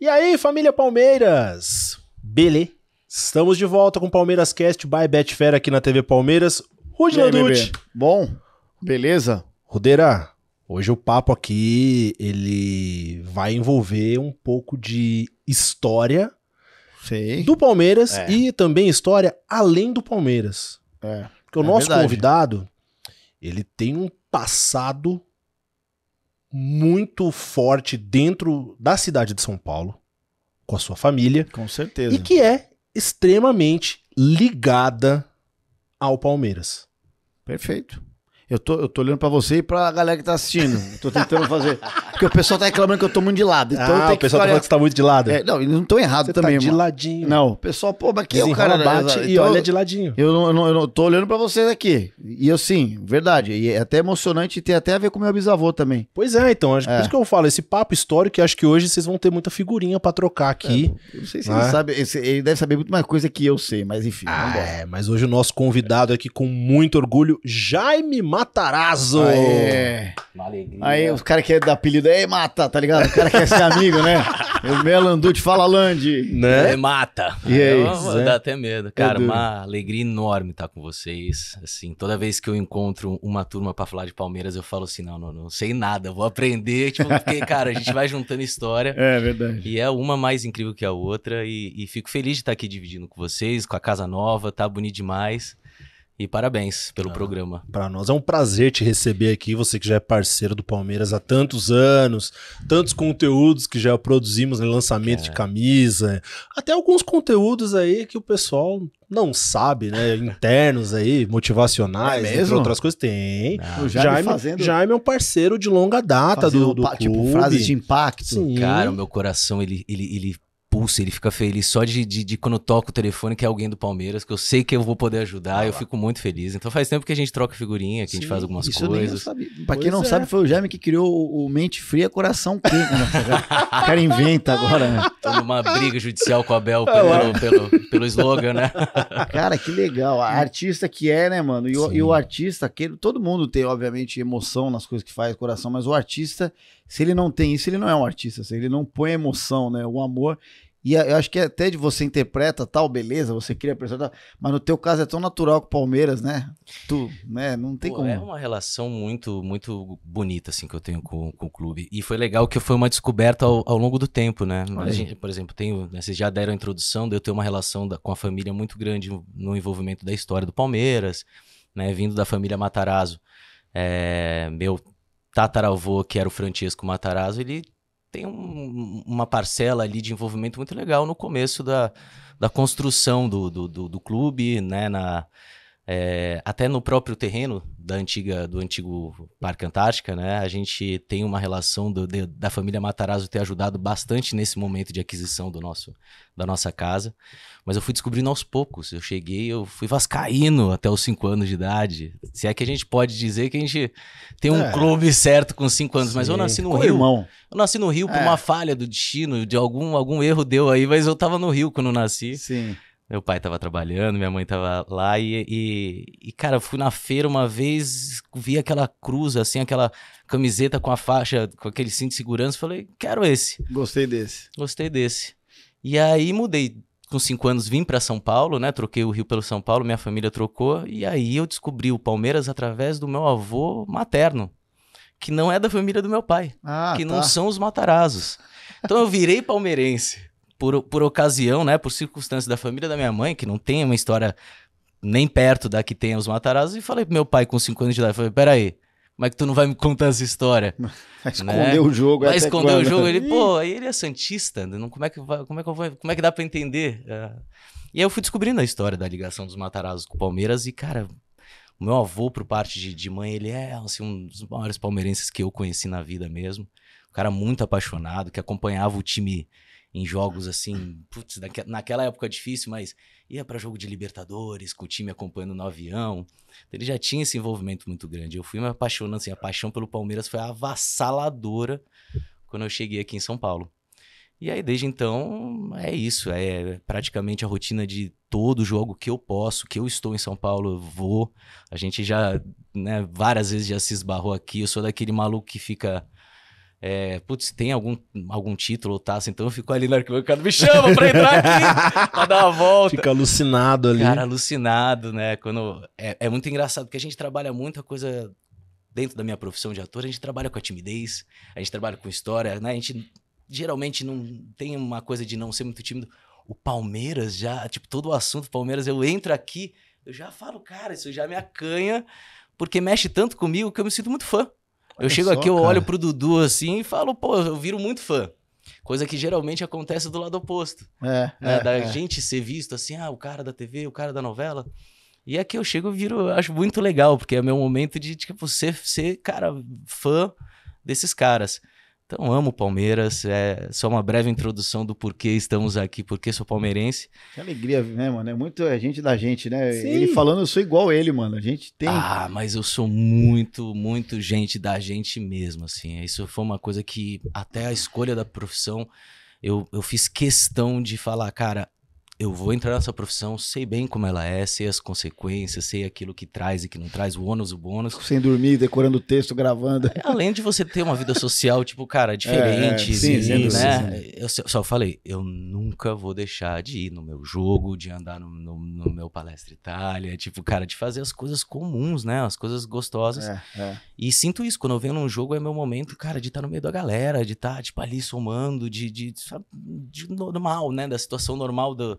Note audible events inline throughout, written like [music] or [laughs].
E aí, família Palmeiras? beleza? Estamos de volta com Palmeiras Cast by Betfair aqui na TV Palmeiras. Rude Landucci. Bom? Beleza? Rudeira, hoje o papo aqui, ele vai envolver um pouco de história Sei. do Palmeiras é. e também história além do Palmeiras. É. Porque o é nosso verdade. convidado, ele tem um passado muito forte dentro da cidade de São Paulo com a sua família. Com certeza. E que é extremamente ligada ao Palmeiras. Perfeito. Eu tô, eu tô olhando pra você e pra galera que tá assistindo. tô tentando fazer. Porque o pessoal tá reclamando que eu tô muito de lado. Então ah, o pessoal tá falando que você tá muito de lado. É, não, eles não estão errados tá também, tá de mano. ladinho. Não, o pessoal, pô, mas aqui é o cara... bate então, e olha de ladinho. Eu não, eu, não, eu não, tô olhando pra vocês aqui. E eu sim, verdade. E é até emocionante e tem até a ver com meu bisavô também. Pois é, então. Acho, é. Por isso que eu falo, esse papo histórico, que acho que hoje vocês vão ter muita figurinha pra trocar é, aqui. É, não sei se ele né? sabe, ele deve saber muito mais coisa que eu sei, mas enfim. Ah, é, mas hoje o nosso convidado aqui com muito orgulho, Jaime Mar Matarazzo. Aê. Uma alegria. Aí os caras quer é dar apelido, é, ei, mata, tá ligado? O cara quer é ser amigo, né? O [laughs] Melandute fala Landi. Né? É, mata. E é então, isso, Dá né? até medo. Cara, é uma alegria enorme estar tá com vocês. Assim, toda vez que eu encontro uma turma pra falar de Palmeiras, eu falo assim, não, não, não sei nada, vou aprender. Tipo, porque, cara, a gente vai juntando história. É verdade. E é uma mais incrível que a outra. E, e fico feliz de estar tá aqui dividindo com vocês, com a casa nova, tá bonito demais. E parabéns pelo ah, programa. Para nós é um prazer te receber aqui, você que já é parceiro do Palmeiras há tantos anos, tantos conteúdos que já produzimos, no né? lançamento é. de camisa, é. até alguns conteúdos aí que o pessoal não sabe, né? [laughs] Internos aí, motivacionais, é entre outras coisas. Tem. Não, ah. o Jaime, fazendo... Jaime é um parceiro de longa data do, do, tipo, frases de impacto. Sim. Cara, o meu coração, ele, ele, ele pulsa, ele fica feliz só de, de, de quando toca o telefone que é alguém do Palmeiras, que eu sei que eu vou poder ajudar, ah, eu fico muito feliz. Então faz tempo que a gente troca figurinha, que Sim, a gente faz algumas coisas. Pra quem não é. sabe, foi o Jaime que criou o Mente Fria Coração Quente. Né? [laughs] o cara inventa agora, né? [laughs] Tô numa briga judicial com a Bel pelo, pelo, pelo, pelo slogan, né? [laughs] Cara, que legal. A artista que é, né, mano? E o, e o, artista, que, todo mundo tem, obviamente, emoção nas coisas que faz, coração, mas o artista se ele não tem isso, ele não é um artista. Se assim, ele não põe emoção, né? O amor. E eu acho que é até de você interpreta tal, beleza, você cria a mas no teu caso é tão natural com o Palmeiras, né? Tu, né? Não tem Pô, como. É uma relação muito, muito bonita, assim, que eu tenho com, com o clube. E foi legal que foi uma descoberta ao, ao longo do tempo, né? Gente, por exemplo, tenho, né, vocês já deram a introdução de eu ter uma relação da, com a família muito grande no envolvimento da história do Palmeiras, né? Vindo da família Matarazzo. É, meu tataravô, que era o Francisco Matarazzo, ele tem um, uma parcela ali de envolvimento muito legal no começo da, da construção do, do, do, do clube, né? Na, é, até no próprio terreno da antiga do antigo Parque Antártica, né? A gente tem uma relação do, de, da família Matarazzo ter ajudado bastante nesse momento de aquisição do nosso da nossa casa. Mas eu fui descobrindo aos poucos. Eu cheguei, eu fui vascaíno até os 5 anos de idade. Se é que a gente pode dizer que a gente tem um é. clube certo com 5 anos, Sim. mas eu nasci no com Rio. Irmão. Eu nasci no Rio é. por uma falha do destino, de algum algum erro deu aí, mas eu tava no Rio quando nasci. Sim. Meu pai tava trabalhando, minha mãe tava lá e, e, e, cara, eu fui na feira uma vez, vi aquela cruz, assim, aquela camiseta com a faixa, com aquele cinto de segurança, falei, quero esse. Gostei desse. Gostei desse. E aí mudei, com cinco anos vim para São Paulo, né, troquei o Rio pelo São Paulo, minha família trocou, e aí eu descobri o Palmeiras através do meu avô materno, que não é da família do meu pai, ah, que tá. não são os Matarazos. Então eu virei palmeirense por, por ocasião, né, por circunstância da família da minha mãe, que não tem uma história nem perto da que tem os Matarazos, e falei pro meu pai com 5 anos de idade, falei, peraí, como é que tu não vai me contar essa história? [laughs] Né? Esconder né? o jogo, Vai esconder quando? o jogo, ele, pô, aí ele é santista, não, né? como, é que como, é que como é que dá para entender? É... E aí eu fui descobrindo a história da ligação dos Matarazos com o Palmeiras, e cara, o meu avô, por parte de, de mãe, ele é assim, um dos maiores palmeirenses que eu conheci na vida mesmo, um cara muito apaixonado, que acompanhava o time em jogos assim, putz, naquela época difícil, mas ia para jogo de Libertadores, com o time acompanhando no avião. Então, ele já tinha esse envolvimento muito grande. Eu fui me apaixonando, assim, a paixão pelo Palmeiras foi avassaladora quando eu cheguei aqui em São Paulo. E aí, desde então, é isso. É praticamente a rotina de todo jogo que eu posso, que eu estou em São Paulo, eu vou. A gente já, né, várias vezes já se esbarrou aqui. Eu sou daquele maluco que fica é, putz, tem algum, algum título, tá? Então eu fico ali na arquibancada, me chama pra entrar aqui, [laughs] pra dar a volta. Fica alucinado ali. Cara, alucinado, né? Quando, é, é muito engraçado, porque a gente trabalha muita coisa dentro da minha profissão de ator, a gente trabalha com a timidez, a gente trabalha com história, né? A gente geralmente não tem uma coisa de não ser muito tímido. O Palmeiras já, tipo, todo o assunto Palmeiras, eu entro aqui, eu já falo, cara, isso já me acanha, porque mexe tanto comigo que eu me sinto muito fã eu chego só, aqui, eu cara. olho pro Dudu assim e falo, pô, eu viro muito fã. Coisa que geralmente acontece do lado oposto. É, né? é da é. gente ser visto assim, ah, o cara da TV, o cara da novela. E aqui eu chego e viro, eu acho muito legal, porque é meu momento de, tipo, ser, ser cara, fã desses caras. Então, amo Palmeiras. É só uma breve introdução do porquê estamos aqui, porque sou palmeirense. Que alegria, né, mano? É muito é gente da gente, né? Sim. Ele falando, eu sou igual ele, mano. A gente tem. Ah, mas eu sou muito, muito gente da gente mesmo, assim. Isso foi uma coisa que, até a escolha da profissão, eu, eu fiz questão de falar, cara, eu vou entrar nessa profissão, sei bem como ela é, sei as consequências, sei aquilo que traz e que não traz, o ônus, o bônus. Sem dormir, decorando o texto, gravando. É, além de você ter uma vida social, tipo, cara, é, diferente, é, é, sim, e, sim, né? Sim. Eu só falei, eu nunca vou deixar de ir no meu jogo, de andar no, no, no, meu palestra Itália, tipo, cara, de fazer as coisas comuns, né? As coisas gostosas. É, é. e sinto isso, quando eu venho num jogo é meu momento, cara, de estar tá no meio da galera, de estar, tá, tipo, ali somando, de, de, de, de normal, né? Da situação normal do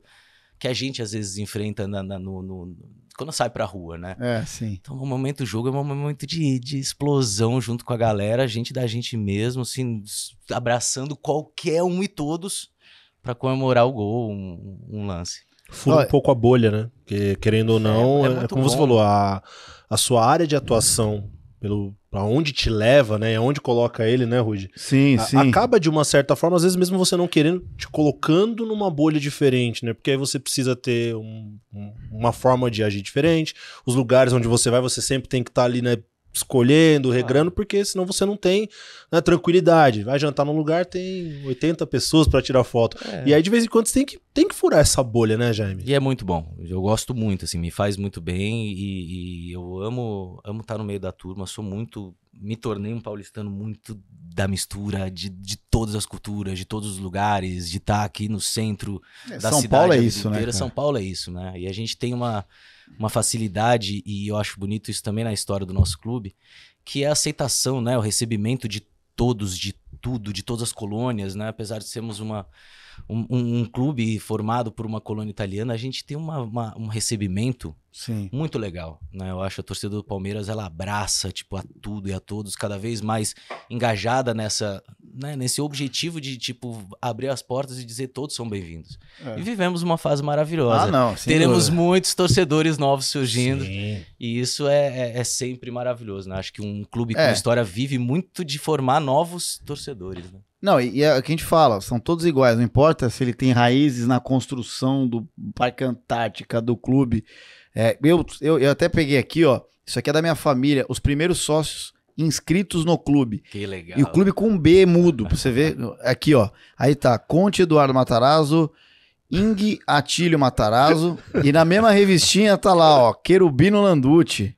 que a gente às vezes enfrenta na, na, no, no, quando sai pra rua, né? É, sim. Então, no momento do jogo é um momento de, de explosão junto com a galera, a gente da gente mesmo, assim, abraçando qualquer um e todos para comemorar o gol, um, um lance. Fura um pouco a bolha, né? Porque, querendo ou é, não, é, é, é como bom. você falou, a, a sua área de atuação pelo para onde te leva, né? E aonde coloca ele, né, Rude? Sim, a, sim. Acaba de uma certa forma, às vezes mesmo você não querendo, te colocando numa bolha diferente, né? Porque aí você precisa ter um, um, uma forma de agir diferente. Os lugares onde você vai, você sempre tem que estar tá ali, né? escolhendo, regrando, porque senão você não tem né, tranquilidade. Vai jantar num lugar, tem 80 pessoas para tirar foto. É. E aí, de vez em quando, você tem que, tem que furar essa bolha, né, Jaime? E é muito bom. Eu gosto muito, assim, me faz muito bem e, e eu amo amo estar tá no meio da turma, sou muito... Me tornei um paulistano muito da mistura de, de todas as culturas, de todos os lugares, de estar tá aqui no centro é, da São cidade. São Paulo é isso, né, inteira. né? Cara? São Paulo é isso, né? E a gente tem uma uma facilidade, e eu acho bonito isso também na história do nosso clube, que é a aceitação, né? O recebimento de todos, de tudo, de todas as colônias, né? Apesar de sermos uma, um, um, clube formado por uma colônia italiana, a gente tem uma, uma, um recebimento Sim. muito legal, né? Eu acho a torcida do Palmeiras, ela abraça, tipo, a tudo e a todos, cada vez mais engajada nessa, né, nesse objetivo de, tipo, abrir as portas e dizer todos são bem-vindos. É. E vivemos uma fase maravilhosa. Ah, não, Teremos dúvida. muitos torcedores novos surgindo. Sim. E isso é, é, é, sempre maravilhoso, né? Acho que um clube com é. história vive muito de formar novos torcedores, né? Não, e, e é o que a gente fala, são todos iguais, não importa se ele tem raízes na construção do Parque Antártica, do clube. É, eu, eu, eu até peguei aqui, ó, isso aqui é da minha família, os primeiros sócios inscritos no clube. Que legal. E o clube com um B mudo, pra você ver. [laughs] Aqui, ó. Aí tá, Conte Eduardo Matarazzo, Ing Atílio Matarazzo. e na mesma revistinha tá lá, ó, Querubino Landucci.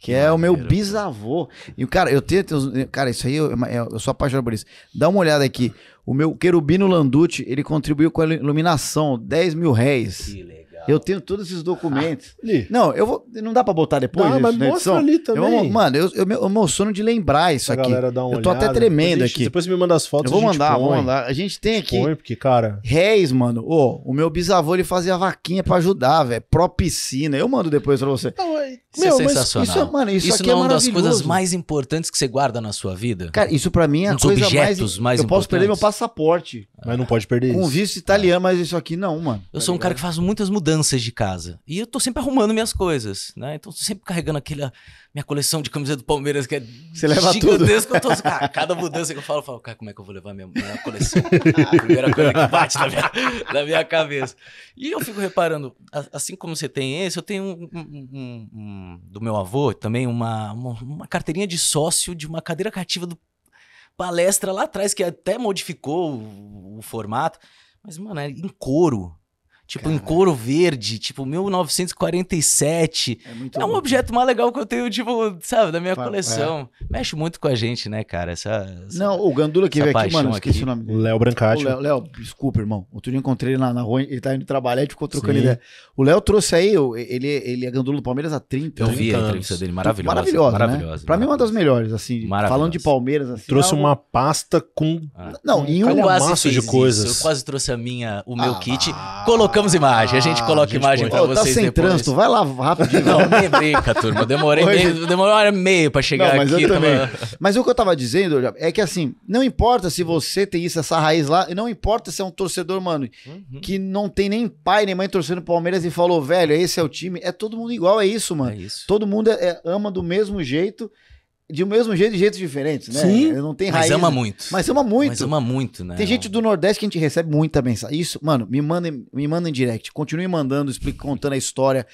Que é Maneiro, o meu bisavô. E, o cara, eu tenho. Cara, isso aí, eu, eu sou apaixonado por isso. Dá uma olhada aqui. O meu querubino Landucci, ele contribuiu com a iluminação, 10 mil réis. Que legal. Eu tenho todos esses documentos. Ah, [laughs] não, eu vou. Não dá pra botar depois dá, isso mas na edição. Ali também. Eu, mano, eu, eu, eu emociono de lembrar isso a aqui. Galera dá uma eu tô olhada. até tremendo aqui. Depois você me manda as fotos. Eu vou mandar, põe. vou mandar. A gente tem aqui. Põe, porque, cara. Reis, mano. Ô, oh, o meu bisavô ele fazia vaquinha pra ajudar, velho. Pro piscina. Eu mando depois pra você. Não, é... Isso é meu, é sensacional. Isso, é, mano, isso, isso aqui não é, é uma das coisas mais importantes que você guarda na sua vida. Cara, isso pra mim é a coisa mais. mais eu posso perder meu passaporte. Mas não pode perder isso. Com visto italiano, mas isso aqui não, mano. Eu sou um tá cara que faz muitas mudanças mudanças de casa. E eu tô sempre arrumando minhas coisas, né? Então, tô sempre carregando aquela minha coleção de camisa do Palmeiras, que é Você leva gigantesco. Tudo. Eu tô, assim, cara, cada mudança que eu falo, eu falo, cara, como é que eu vou levar minha, minha coleção? a primeira coisa que bate na minha, na minha cabeça. E eu fico reparando, assim como você tem esse, eu tenho um, um, um, do meu avô também uma, uma, uma carteirinha de sócio de uma cadeira cativa do palestra lá atrás, que até modificou o, o formato. Mas, mano, é em couro. Tipo, Caramba. em couro verde, tipo, 1947. É, é um objeto mais legal que eu tenho, tipo, sabe, da minha coleção. É. Mexe muito com a gente, né, cara? Essa, essa Não, o Gandula que veio aqui, mano, esqueci o nome dele. Léo Brancati. Léo, Léo, desculpa, irmão. Outro dia encontrei ele na, na rua, ele tá indo trabalhar, e ficou trocando ideia. O Léo trouxe aí, ele, ele é Gandula do Palmeiras há 30 anos. Eu vi anos. a entrevista dele, maravilhosa. Maravilhosa, né? maravilhosa Pra mim, é uma das melhores, assim, falando de Palmeiras. Assim, trouxe é uma pasta com... Ah. Não, em um maço de coisas. Isso. Eu quase trouxe a minha, o meu ah. kit, ah colocamos imagem, a gente ah, coloca a gente imagem para oh, tá vocês tá sem depois. trânsito, vai lá rapidinho. Não, nem brinca, turma. Demorei meio, demorou uma hora e meia para chegar não, mas aqui. Eu também. Tava... Mas o que eu tava dizendo é que assim, não importa se você tem isso, essa raiz lá, não importa se é um torcedor, mano, uhum. que não tem nem pai nem mãe torcendo Palmeiras e falou, velho, esse é o time. É todo mundo igual, é isso, mano. É isso. Todo mundo é, é ama do mesmo jeito de mesmo jeito, de jeitos diferentes, né? Sim. Não tem raiz. Mas ama muito. Mas ama muito. Mas ama muito, né? Tem gente do Nordeste que a gente recebe muita mensagem. Isso, mano, me mandem, me mandem direct. Continue mandando, explique, contando a história.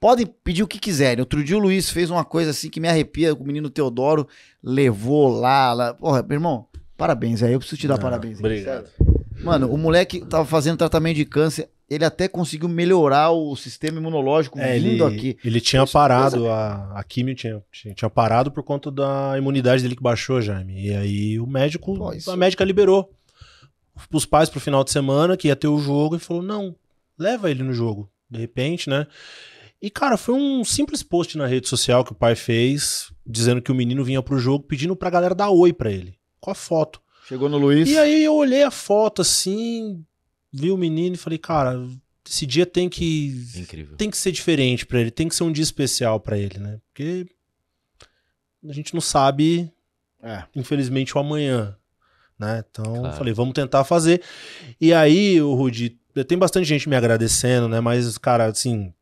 Podem pedir o que quiserem. Outro dia o Luiz fez uma coisa assim que me arrepia. O menino Teodoro levou lá. lá. Porra, meu irmão, parabéns aí. Eu preciso te dar ah, parabéns. Obrigado. Aí, Mano, o moleque tava fazendo tratamento de câncer ele até conseguiu melhorar o sistema imunológico é, vindo ele, aqui. Ele tinha parado, a, a químio tinha, tinha, tinha, parado por conta da imunidade dele que baixou, Jaime. E aí o médico, a médica liberou os pais pro final de semana, que ia ter o jogo, e falou: não, leva ele no jogo. De repente, né? E, cara, foi um simples post na rede social que o pai fez, dizendo que o menino vinha pro jogo, pedindo pra galera dar oi pra ele, com a foto. Chegou no Luiz. E aí eu olhei a foto assim, vi o menino e falei, cara, esse dia tem que Incrível. tem que ser diferente para ele, tem que ser um dia especial para ele, né? Porque a gente não sabe, é. infelizmente, o amanhã, né? Então, claro. falei, vamos tentar fazer. E aí, o Rudi, tem bastante gente me agradecendo, né? Mas, cara, assim,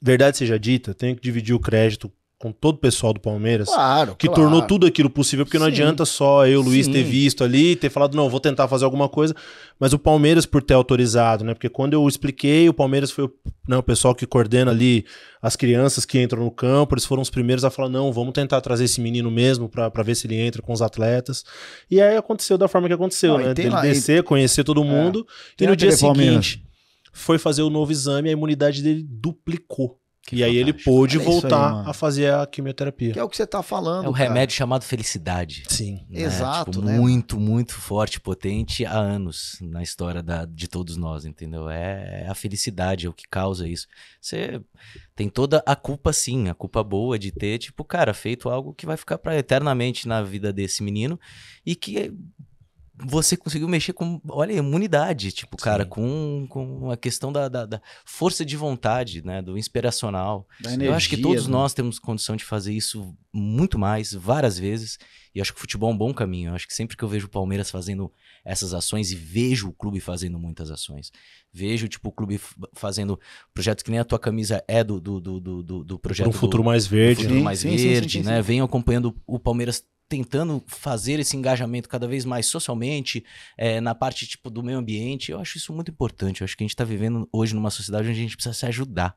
verdade seja dita, eu tenho que dividir o crédito com todo o pessoal do Palmeiras, claro, que claro. tornou tudo aquilo possível, porque Sim. não adianta só eu, Luiz, Sim. ter visto ali, ter falado, não, vou tentar fazer alguma coisa, mas o Palmeiras por ter autorizado, né? Porque quando eu expliquei, o Palmeiras foi né, o pessoal que coordena ali as crianças que entram no campo, eles foram os primeiros a falar, não, vamos tentar trazer esse menino mesmo para ver se ele entra com os atletas. E aí aconteceu da forma que aconteceu, não, né? Dele lá, descer, e... conhecer todo é. mundo, é, e no dia seguinte Palmeiras. foi fazer o novo exame, a imunidade dele duplicou. Que e fantástico. aí ele pôde Olha voltar aí, a fazer a quimioterapia. Que é o que você está falando. É um cara. remédio chamado felicidade. Sim. Né? Tipo, Exato. Tipo, né? Muito, muito forte, potente há anos na história da, de todos nós, entendeu? É, é a felicidade, é o que causa isso. Você tem toda a culpa, sim, a culpa boa de ter, tipo, cara, feito algo que vai ficar para eternamente na vida desse menino e que você conseguiu mexer com, olha, imunidade, tipo, cara, com, com a questão da, da, da, força de vontade, né, do inspiracional. Energia, eu acho que todos né? nós temos condição de fazer isso muito mais, várias vezes, e acho que o futebol é um bom caminho. Eu acho que sempre que eu vejo o Palmeiras fazendo essas ações e vejo o clube fazendo muitas ações, vejo, tipo, o clube fazendo projetos que nem a tua camisa é do, do, do, do, do projeto. Um futuro mais verde. Um futuro né? mais verde, sim, sim, sim, né, venho acompanhando o Palmeiras tentando fazer esse engajamento cada vez mais socialmente, é, na parte tipo do meio ambiente. Eu acho isso muito importante. Eu acho que a gente está vivendo hoje numa sociedade onde a gente precisa se ajudar.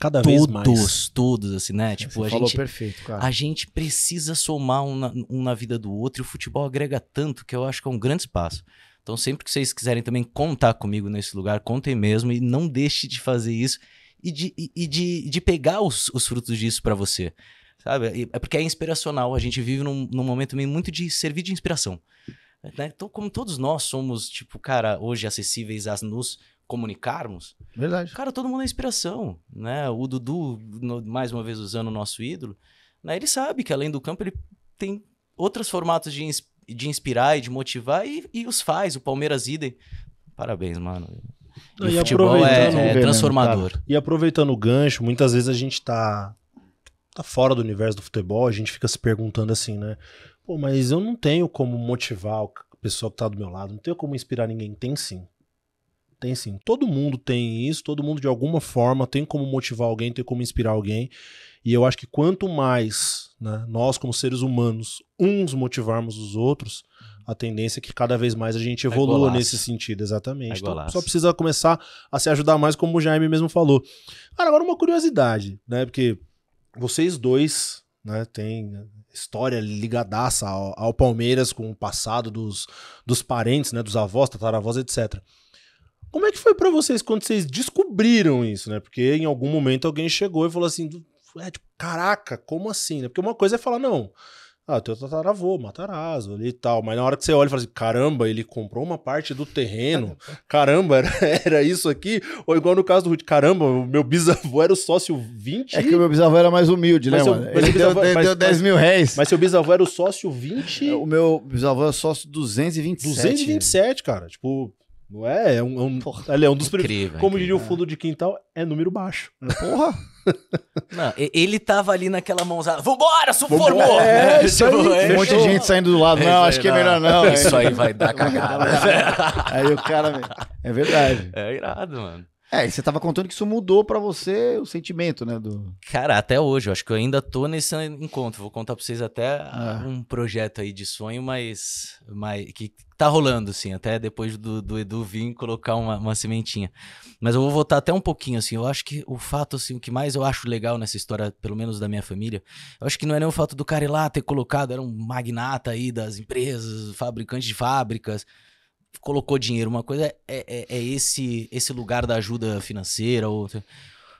Cada todos, vez mais. Todos, todos, assim, né? Você tipo, a gente, perfeito, A gente precisa somar um na, um na vida do outro e o futebol agrega tanto que eu acho que é um grande espaço. Então, sempre que vocês quiserem também contar comigo nesse lugar, contem mesmo e não deixe de fazer isso e de, e de, de pegar os, os frutos disso para você sabe? É porque é inspiracional. A gente vive num, num momento muito de servir de inspiração. Né? Então, como todos nós somos, tipo, cara, hoje acessíveis a nos comunicarmos. Verdade. Cara, todo mundo é inspiração, né? O Dudu, no, mais uma vez usando o nosso ídolo, né? ele sabe que além do campo ele tem outros formatos de, ins de inspirar e de motivar e, e os faz. O Palmeiras idem. Parabéns, mano. E, e o futebol é, é transformador. e aproveitando o gancho, muitas vezes a gente tá tá fora do universo do futebol, a gente fica se perguntando assim, né? Pô, mas eu não tenho como motivar a pessoa que tá do meu lado, não tenho como inspirar ninguém. Tem sim. Tem sim. Todo mundo tem isso, todo mundo de alguma forma tem como motivar alguém, tem como inspirar alguém. E eu acho que quanto mais né, nós, como seres humanos, uns motivarmos os outros, a tendência é que cada vez mais a gente é evolua é nesse sentido, exatamente. É então, só precisa começar a se ajudar mais, como o Jaime mesmo falou. Cara, agora uma curiosidade, né? Porque vocês dois, né, têm história ligadaça ao, ao, Palmeiras com o passado dos, dos parentes, né, dos avós, tataravós, etc. Como é que foi para vocês quando vocês descobriram isso, né? Porque em algum momento alguém chegou e falou assim, é, tipo, caraca, como assim, né? Porque uma coisa é falar, não, ah, teu tataravô, Matarazzo ali e tal. Mas na hora que você olha e fala assim, caramba, ele comprou uma parte do terreno. [laughs] Caramba, era, era isso aqui? Ou igual no caso do Ruth, caramba, o meu bisavô era o sócio 20. É que o meu bisavô era mais humilde, né, mas né, seu, mano? Ele bisavô, deu, mas, deu 10 mil réis. Mas seu bisavô era o sócio 20. É, o meu bisavô era sócio 227. 227, cara. Tipo, não é? É um, é um, Porra, é um dos primeiros. Como diria o fundo de quintal, é número baixo. Porra! Não, ele tava ali naquela mãozada. Vambora, suformou! É, [laughs] isso aí, tipo, é. um monte de gente saindo do lado. É não, acho que é melhor não. não. [laughs] Isso aí vai dar cagada. [laughs] aí o cara. É verdade. É irado, mano. É, e você tava contando que isso mudou para você o sentimento, né? Do... Cara, até hoje, eu acho que eu ainda tô nesse encontro. Vou contar pra vocês até ah. um projeto aí de sonho, mas, mas que tá rolando, assim, até depois do, do Edu vir colocar uma, uma sementinha. Mas eu vou voltar até um pouquinho, assim, eu acho que o fato, assim, o que mais eu acho legal nessa história, pelo menos da minha família, eu acho que não é nem o fato do cara ir lá ter colocado, era um magnata aí das empresas, fabricante de fábricas, colocou dinheiro, uma coisa é, é, é, é esse, esse lugar da ajuda financeira, outra.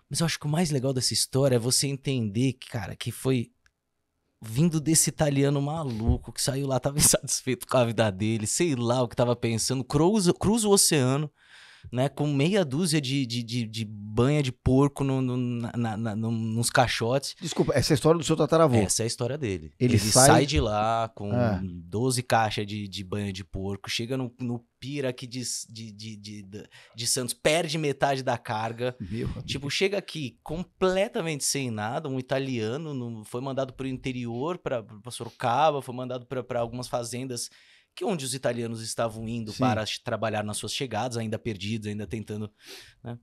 Mas eu acho que o mais legal dessa história é você entender, que, cara, que foi vindo desse italiano maluco que saiu lá, tava [laughs] insatisfeito com a vida dele, sei lá o que tava pensando, cruza, cruza o oceano né, com meia dúzia de, de, de, de banha de porco no, no, na, na, no, nos caixotes. Desculpa, essa é a história do seu tataravô. Essa é a história dele. Ele, Ele sai... sai... de lá com ah. 12 caixas de, de banha de porco, chega no, no pira aqui de, de, de, de, de Santos, perde metade da carga. Meu tipo, amigo. chega aqui completamente sem nada, um italiano, no, foi mandado para o interior, para Sorocaba, foi mandado para algumas fazendas que onde os italianos estavam indo Sim. para trabalhar nas suas chegadas, ainda perdidos, ainda tentando. Né?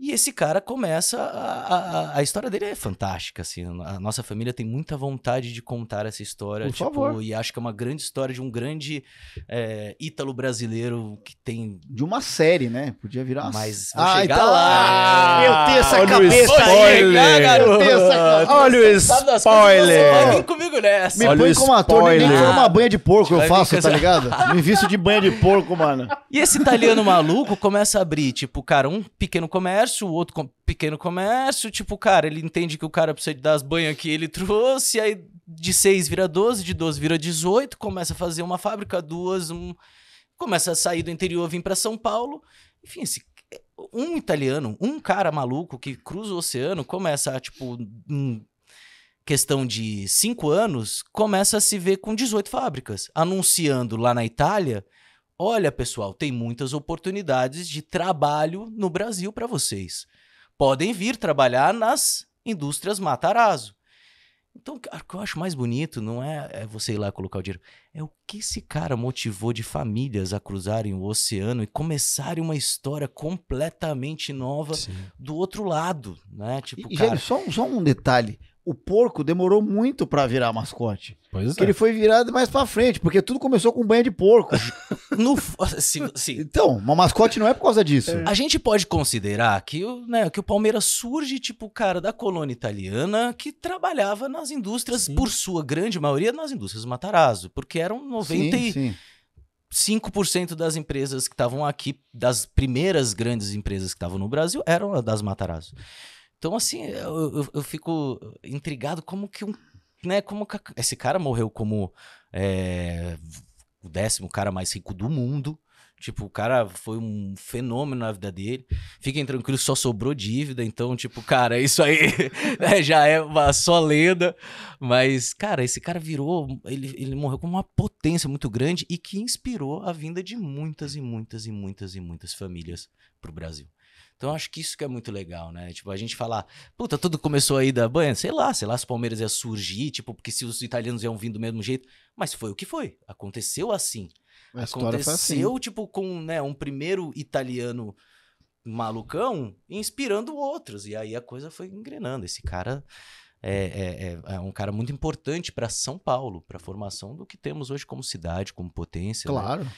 E esse cara começa. A, a, a, história dele é fantástica, assim. A nossa família tem muita vontade de contar essa história. Por tipo, favor. E acho que é uma grande história de um grande é, ítalo brasileiro que tem. De uma série, né? Podia virar uma Mas vou ah, chegar então... lá. Eu tenho essa Olha cabeça spoiler. aí, cara. Eu tenho essa cabeça. Olha o spoiler. spoiler. Vem comigo nessa. Me Olha põe como ator, ninguém for uma banha de porco eu faço, tá ligado? Me visto de banha de porco, mano. E esse italiano maluco começa a abrir, tipo, cara, um pequeno comércio comércio, o outro com pequeno comércio. Tipo, cara, ele entende que o cara precisa das banhas que ele trouxe, aí de 6 vira 12, de 12 vira 18, começa a fazer uma fábrica, duas, um... começa a sair do interior, vir para São Paulo. Enfim, esse um italiano, um cara maluco que cruza o oceano, começa a, tipo, em questão de cinco anos, começa a se ver com 18 fábricas, anunciando lá na Itália Olha, pessoal, tem muitas oportunidades de trabalho no Brasil para vocês. Podem vir trabalhar nas indústrias Matarazzo. Então, o que eu acho mais bonito não é, é, você ir lá colocar o dinheiro, é o que esse cara motivou de famílias a cruzarem o oceano e começarem uma história completamente nova Sim. do outro lado, né? Tipo, e, cara... só, só um detalhe, o porco demorou muito para virar mascote. Pois porque é. ele foi virado mais para frente, porque tudo começou com banho de porco. [laughs] no, Então, uma mascote não é por causa disso. É. A gente pode considerar que, né, que o Palmeiras surge, tipo, o cara da colônia italiana que trabalhava nas indústrias, sim. por sua grande maioria, nas indústrias Matarazzo, porque eram 90 sim, sim. 5% das empresas que estavam aqui, das primeiras grandes empresas que estavam no Brasil, eram das Matarazzo. Então, assim, eu, eu, eu fico intrigado como que um. Né, como que esse cara morreu como é, o décimo cara mais rico do mundo. Tipo, o cara foi um fenômeno na vida dele. Fiquem tranquilos, só sobrou dívida. Então, tipo, cara, [laughs] isso aí né, já é uma só lenda. Mas, cara, esse cara virou. Ele, ele morreu com uma potência muito grande e que inspirou a vinda de muitas e muitas e muitas e muitas famílias pro Brasil. Então acho que isso que é muito legal, né? Tipo, a gente falar, puta, tudo começou aí da banha, sei lá, sei lá se o Palmeiras ia surgir, tipo, porque se os italianos iam vir do mesmo jeito, mas foi o que foi, aconteceu assim. A assim. aconteceu, assim. tipo, com né, um primeiro italiano malucão inspirando outros, e aí a coisa foi engrenando. Esse cara é, é, é, é um cara muito importante para São Paulo, para a formação do que temos hoje como cidade, como potência. Né? Claro. Né?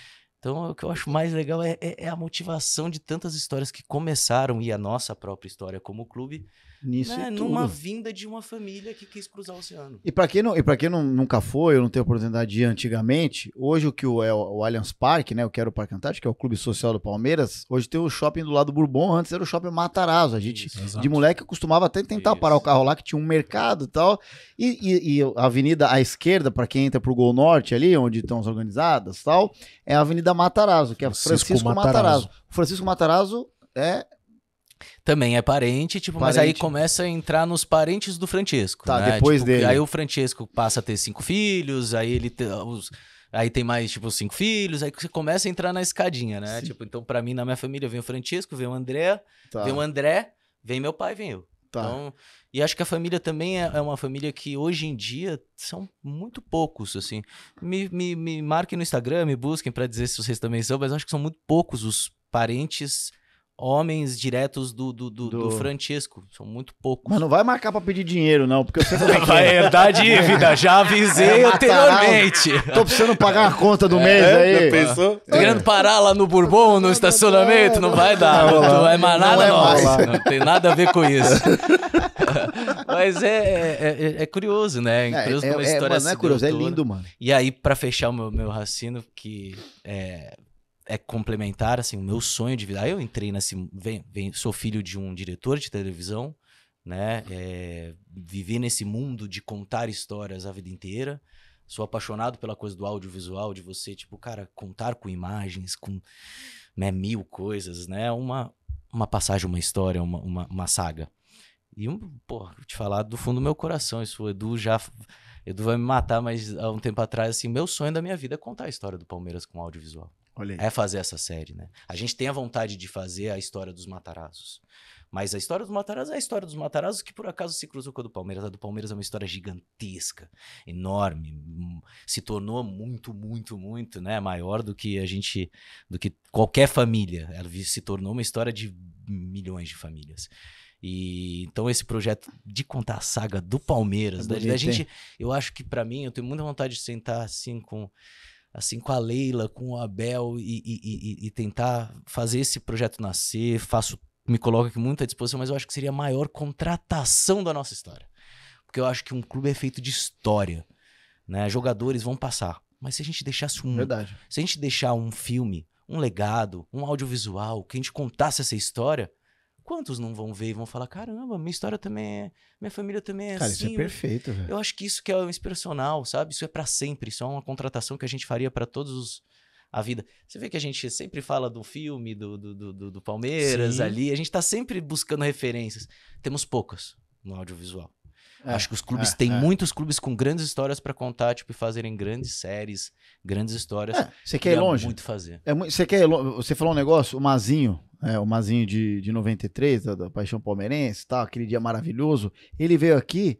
Então, o que eu acho mais legal é, é, é a motivação de tantas histórias que começaram e a nossa própria história como clube nisso né? Numa vinda de uma família que quis cruzar o oceano. E para quem, não, e quem não, nunca foi, eu não tenho oportunidade de ir antigamente, hoje o que o, é o, o Allianz Parque, né? O que era o Parque Antártico, que é o clube social do Palmeiras, hoje tem o shopping do lado do Bourbon, antes era o shopping Matarazzo. A gente, Isso, de moleque, costumava até tentar Isso. parar o carro lá, que tinha um mercado e tal. E, e, e a avenida à esquerda, para quem entra pro Gol Norte ali, onde estão as organizadas e tal, é a Avenida Matarazzo, que é Francisco, Francisco Matarazzo. Matarazzo. Francisco Matarazzo é também é parente, tipo, parente. mas aí começa a entrar nos parentes do Francesco. Tá, né? depois tipo, dele. Aí o Francesco passa a ter cinco filhos, aí ele te, os, aí tem mais, tipo, cinco filhos, aí você começa a entrar na escadinha, né? Sim. Tipo, então, para mim, na minha família, vem o Francesco, vem o André, tá. vem o André, vem meu pai, vem eu. Tá. Então, e acho que a família também é, é uma família que hoje em dia são muito poucos, assim. Me, me, me marquem no Instagram, me busquem para dizer se vocês também são, mas acho que são muito poucos os parentes homens diretos do, do, do, do... do Francesco. São muito poucos. Mas não vai marcar para pedir dinheiro, não, porque eu sei é Vai dar é. herdar dívida, [laughs] já avisei é, anteriormente. Tô precisando pagar a conta do é, mês aí. pensou? Tô querendo parar lá no Bourbon, no estacionamento, não vai dar. Não, não, é mais nada não, mais. não tem nada a ver com isso. [laughs] Mas é, é, é, curioso, né? É curioso é, história é, mano, assim, é curioso, é lindo, mano. E aí, para fechar o meu, meu racino que é, é complementar, assim, o meu sonho de vida. Aí eu entrei nesse. Vem, vem, sou filho de um diretor de televisão, né? É, vivi nesse mundo de contar histórias a vida inteira. Sou apaixonado pela coisa do audiovisual, de você, tipo, cara, contar com imagens, com né, mil coisas, né? Uma, uma passagem, uma história, uma, uma, uma saga. E, pô, te falar do fundo do meu coração, isso o Edu já. Edu vai me matar, mas há um tempo atrás, assim, meu sonho da minha vida é contar a história do Palmeiras com audiovisual é fazer essa série, né? A gente tem a vontade de fazer a história dos Matarazos. Mas a história dos Matarazos é a história dos Matarazos que por acaso se cruzou com a do Palmeiras. A do Palmeiras é uma história gigantesca, enorme, hum, se tornou muito, muito, muito, né, maior do que a gente, do que qualquer família. Ela se tornou uma história de milhões de famílias. E então esse projeto de contar a saga do Palmeiras, é da, da gente, eu acho que para mim eu tenho muita vontade de sentar assim com assim com a Leila, com o Abel e, e, e, e tentar fazer esse projeto nascer. Faço, me coloco aqui muito à disposição, mas eu acho que seria a maior contratação da nossa história. Porque eu acho que um clube é feito de história. Né? Jogadores vão passar. Mas se a gente deixasse um. Verdade. Se a gente deixar um filme, um legado, um audiovisual, que a gente contasse essa história, Quantos não vão ver e vão falar: caramba, minha história também é. Minha família também é Cara, assim. Isso é assim, perfeito, velho. Eu acho que isso que é inspiracional, sabe? Isso é para sempre. Isso é uma contratação que a gente faria para todos os, a vida. Você vê que a gente sempre fala do filme, do, do, do, do Palmeiras Sim. ali, a gente está sempre buscando referências. Temos poucas no audiovisual. É, Acho que os clubes é, têm é. muitos clubes com grandes histórias para contar, tipo, fazerem grandes séries, grandes histórias. É, você quer ir é longe? Muito fazer. É, você quer Você falou um negócio, o Mazinho, é, o Mazinho de, de 93, da, da Paixão Palmeirense, tá aquele dia maravilhoso. Ele veio aqui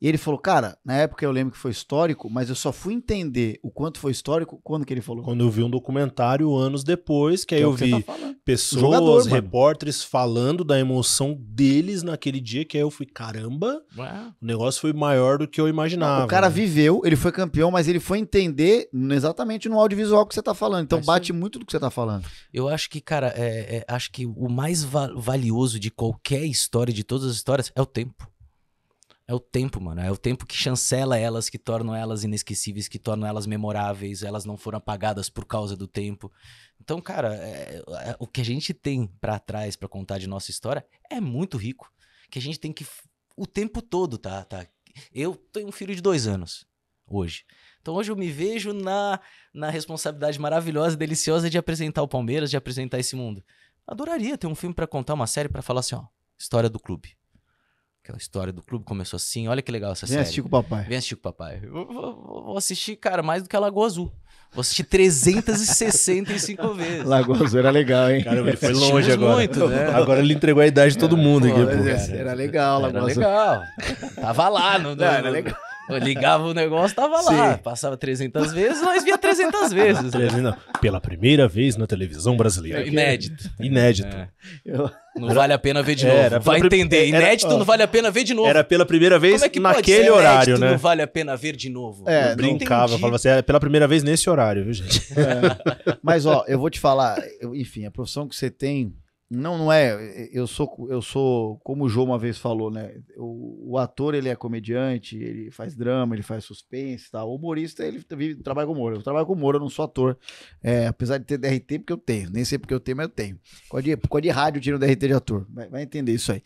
e ele falou, cara, na época eu lembro que foi histórico, mas eu só fui entender o quanto foi histórico quando que ele falou. Quando eu vi um documentário anos depois, que aí que é eu vi tá pessoas, Jogador, repórteres mano. falando da emoção deles naquele dia, que aí eu fui, caramba, Ué? o negócio foi maior do que eu imaginava. O cara né? viveu, ele foi campeão, mas ele foi entender exatamente no audiovisual que você tá falando. Então mas bate sim. muito do que você tá falando. Eu acho que, cara, é, é, acho que o mais valioso de qualquer história, de todas as histórias, é o tempo. É o tempo, mano. É o tempo que chancela elas, que tornam elas inesquecíveis, que tornam elas memoráveis. Elas não foram apagadas por causa do tempo. Então, cara, é, é, o que a gente tem para trás para contar de nossa história é muito rico. Que a gente tem que o tempo todo, tá, tá? Eu tenho um filho de dois anos hoje. Então hoje eu me vejo na, na responsabilidade maravilhosa e deliciosa de apresentar o Palmeiras, de apresentar esse mundo. Adoraria ter um filme para contar, uma série para falar assim, ó, história do clube. Aquela história do clube começou assim, olha que legal essa Vem série. Vem assistir com o papai. Vem assistir com o papai. Eu, vou, vou assistir, cara, mais do que a Lagoa Azul. Vou assistir 365 [laughs] vezes. Lagoa Azul era legal, hein? Cara, ele foi longe agora. Muito, né? Agora ele entregou a idade de todo mundo pô, aqui, pô. Era legal, Lagoa Azul. Era legal. Tava lá, não, não era legal. Eu ligava o negócio, tava lá. Sim. Passava 300 vezes, nós via 300 [laughs] vezes. Pela, né? pela primeira vez na televisão brasileira. É inédito. Inédito. É. Não era... vale a pena ver de novo. Era, Vai entender. Era, inédito não vale a pena ver de novo. Era pela primeira vez é naquele horário, né? não vale a pena ver de novo. É, eu brincava, falava assim, é, é pela primeira vez nesse horário, viu, gente? É. Mas, ó, eu vou te falar, enfim, a profissão que você tem não, não é. Eu sou, eu sou, como o João uma vez falou, né? O, o ator ele é comediante, ele faz drama, ele faz suspense, tá? O humorista ele vive, trabalha com humor. Eu trabalho com humor, eu não sou ator, é, apesar de ter DRT porque eu tenho. Nem sei porque eu tenho, mas eu tenho. Pode, pode rádio tira o DRT de ator, vai, vai entender isso aí.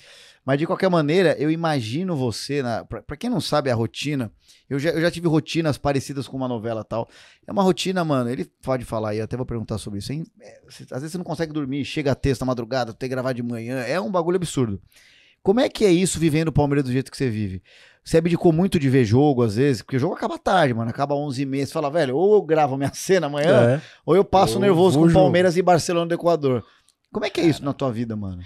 Mas de qualquer maneira, eu imagino você, na, pra, quem não sabe a rotina, eu já, eu já tive rotinas parecidas com uma novela tal. É uma rotina, mano, ele pode falar aí, até vou perguntar sobre isso. Hein? É, às vezes você não consegue dormir, chega a terça madrugada, tem que gravar de manhã, é um bagulho absurdo. Como é que é isso vivendo o Palmeiras do jeito que você vive? Você abdicou muito de ver jogo, às vezes, porque o jogo acaba tarde, mano. Acaba 11 e meia. Você fala, velho, ou eu gravo minha [laughs] cena amanhã, é. ou eu passo ou nervoso com o Palmeiras e Barcelona do Equador. Como é que é, é. isso na tua vida, mano?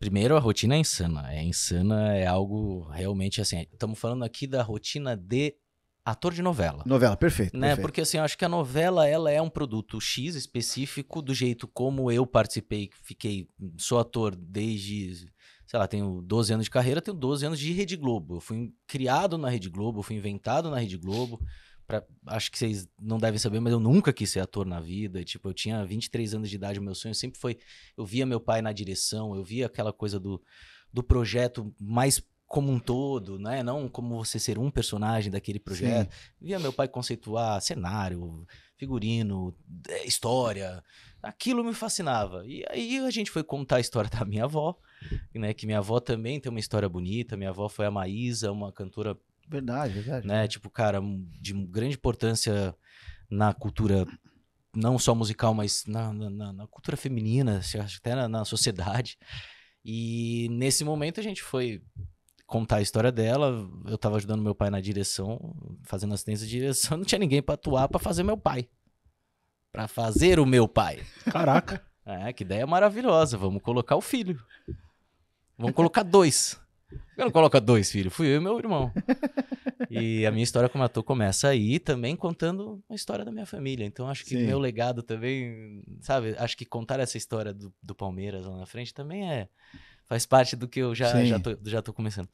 Primeiro, a rotina é insana. É insana, é algo realmente assim. Estamos falando aqui da rotina de ator de novela. Novela, perfeito. Né? Perfeito. Porque assim, eu acho que a novela ela é um produto X específico, do jeito como eu participei, fiquei, sou ator desde, sei lá, tenho 12 anos de carreira, tenho 12 anos de Rede Globo. Eu fui criado na Rede Globo, fui inventado na Rede Globo. Pra, acho que vocês não devem saber, mas eu nunca quis ser ator na vida. Tipo, eu tinha 23 anos de idade, o meu sonho sempre foi. Eu via meu pai na direção, eu via aquela coisa do, do projeto mais como um todo, né? Não como você ser um personagem daquele projeto. Sim. Via meu pai conceituar cenário, figurino, é, história. Aquilo me fascinava. E aí a gente foi contar a história [laughs] da minha avó, né? Que minha avó também tem uma história bonita. Minha avó foi a Maísa, uma cantora Verdade, verdade. Né? Tipo, cara, de grande importância na cultura, não só musical, mas na, na, na cultura feminina, até na, na sociedade. E nesse momento a gente foi contar a história dela. Eu tava ajudando meu pai na direção, fazendo assistência de direção, [laughs] não tinha ninguém para atuar para fazer meu pai. para fazer o meu pai. Caraca. É, que ideia maravilhosa. Vamos colocar o filho. Vamos colocar dois. Eu não coloca dois filhos, fui eu e meu irmão. E a minha história como ator começa aí também contando a história da minha família. Então acho que Sim. meu legado também, sabe? Acho que contar essa história do, do, Palmeiras lá na frente também é faz parte do que eu já já tô, já tô começando.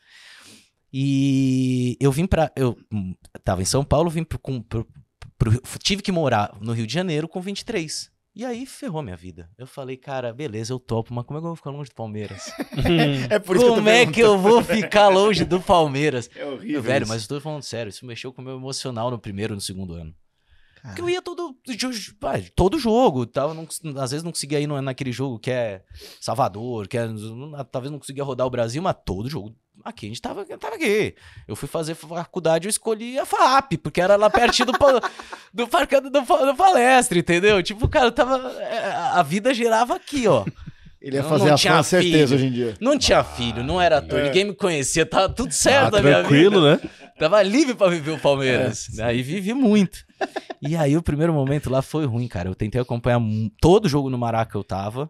E eu vim para eu tava em São Paulo, vim pro, pro, pro, pro, tive que morar no Rio de Janeiro com 23. E aí ferrou minha vida. Eu falei, cara, beleza, eu topo, mas como é que eu vou ficar longe do Palmeiras? [laughs] é por isso como que eu é que eu vou ficar longe do Palmeiras? [laughs] É horrível. velho, isso. mas eu tô falando sério, isso mexeu com o meu emocional no primeiro e no segundo ano. Cara. Porque eu ia todo, ah, todo jogo tal. Não, às vezes não conseguia ir naquele jogo que é Salvador, que é, talvez não conseguia rodar o Brasil, mas todo jogo Aqui a gente tava, tava aqui. Eu fui fazer faculdade, eu escolhi a FAP, porque era lá pertinho do, [laughs] do parque do, do, do, palestra, entendeu? Tipo, cara, tava. Eh, a vida girava aqui, ó. Ele ia não, fazer não a com certeza hoje em dia. Não tinha ah, filho, não era ator, ah, é. ninguém me conhecia, tava tá tudo certo ah, na minha vida. Tranquilo, né? Tava livre para viver o Palmeiras. É, aí vivi muito. E aí o primeiro momento lá foi ruim, cara. Eu tentei acompanhar todo jogo no Maraca eu tava.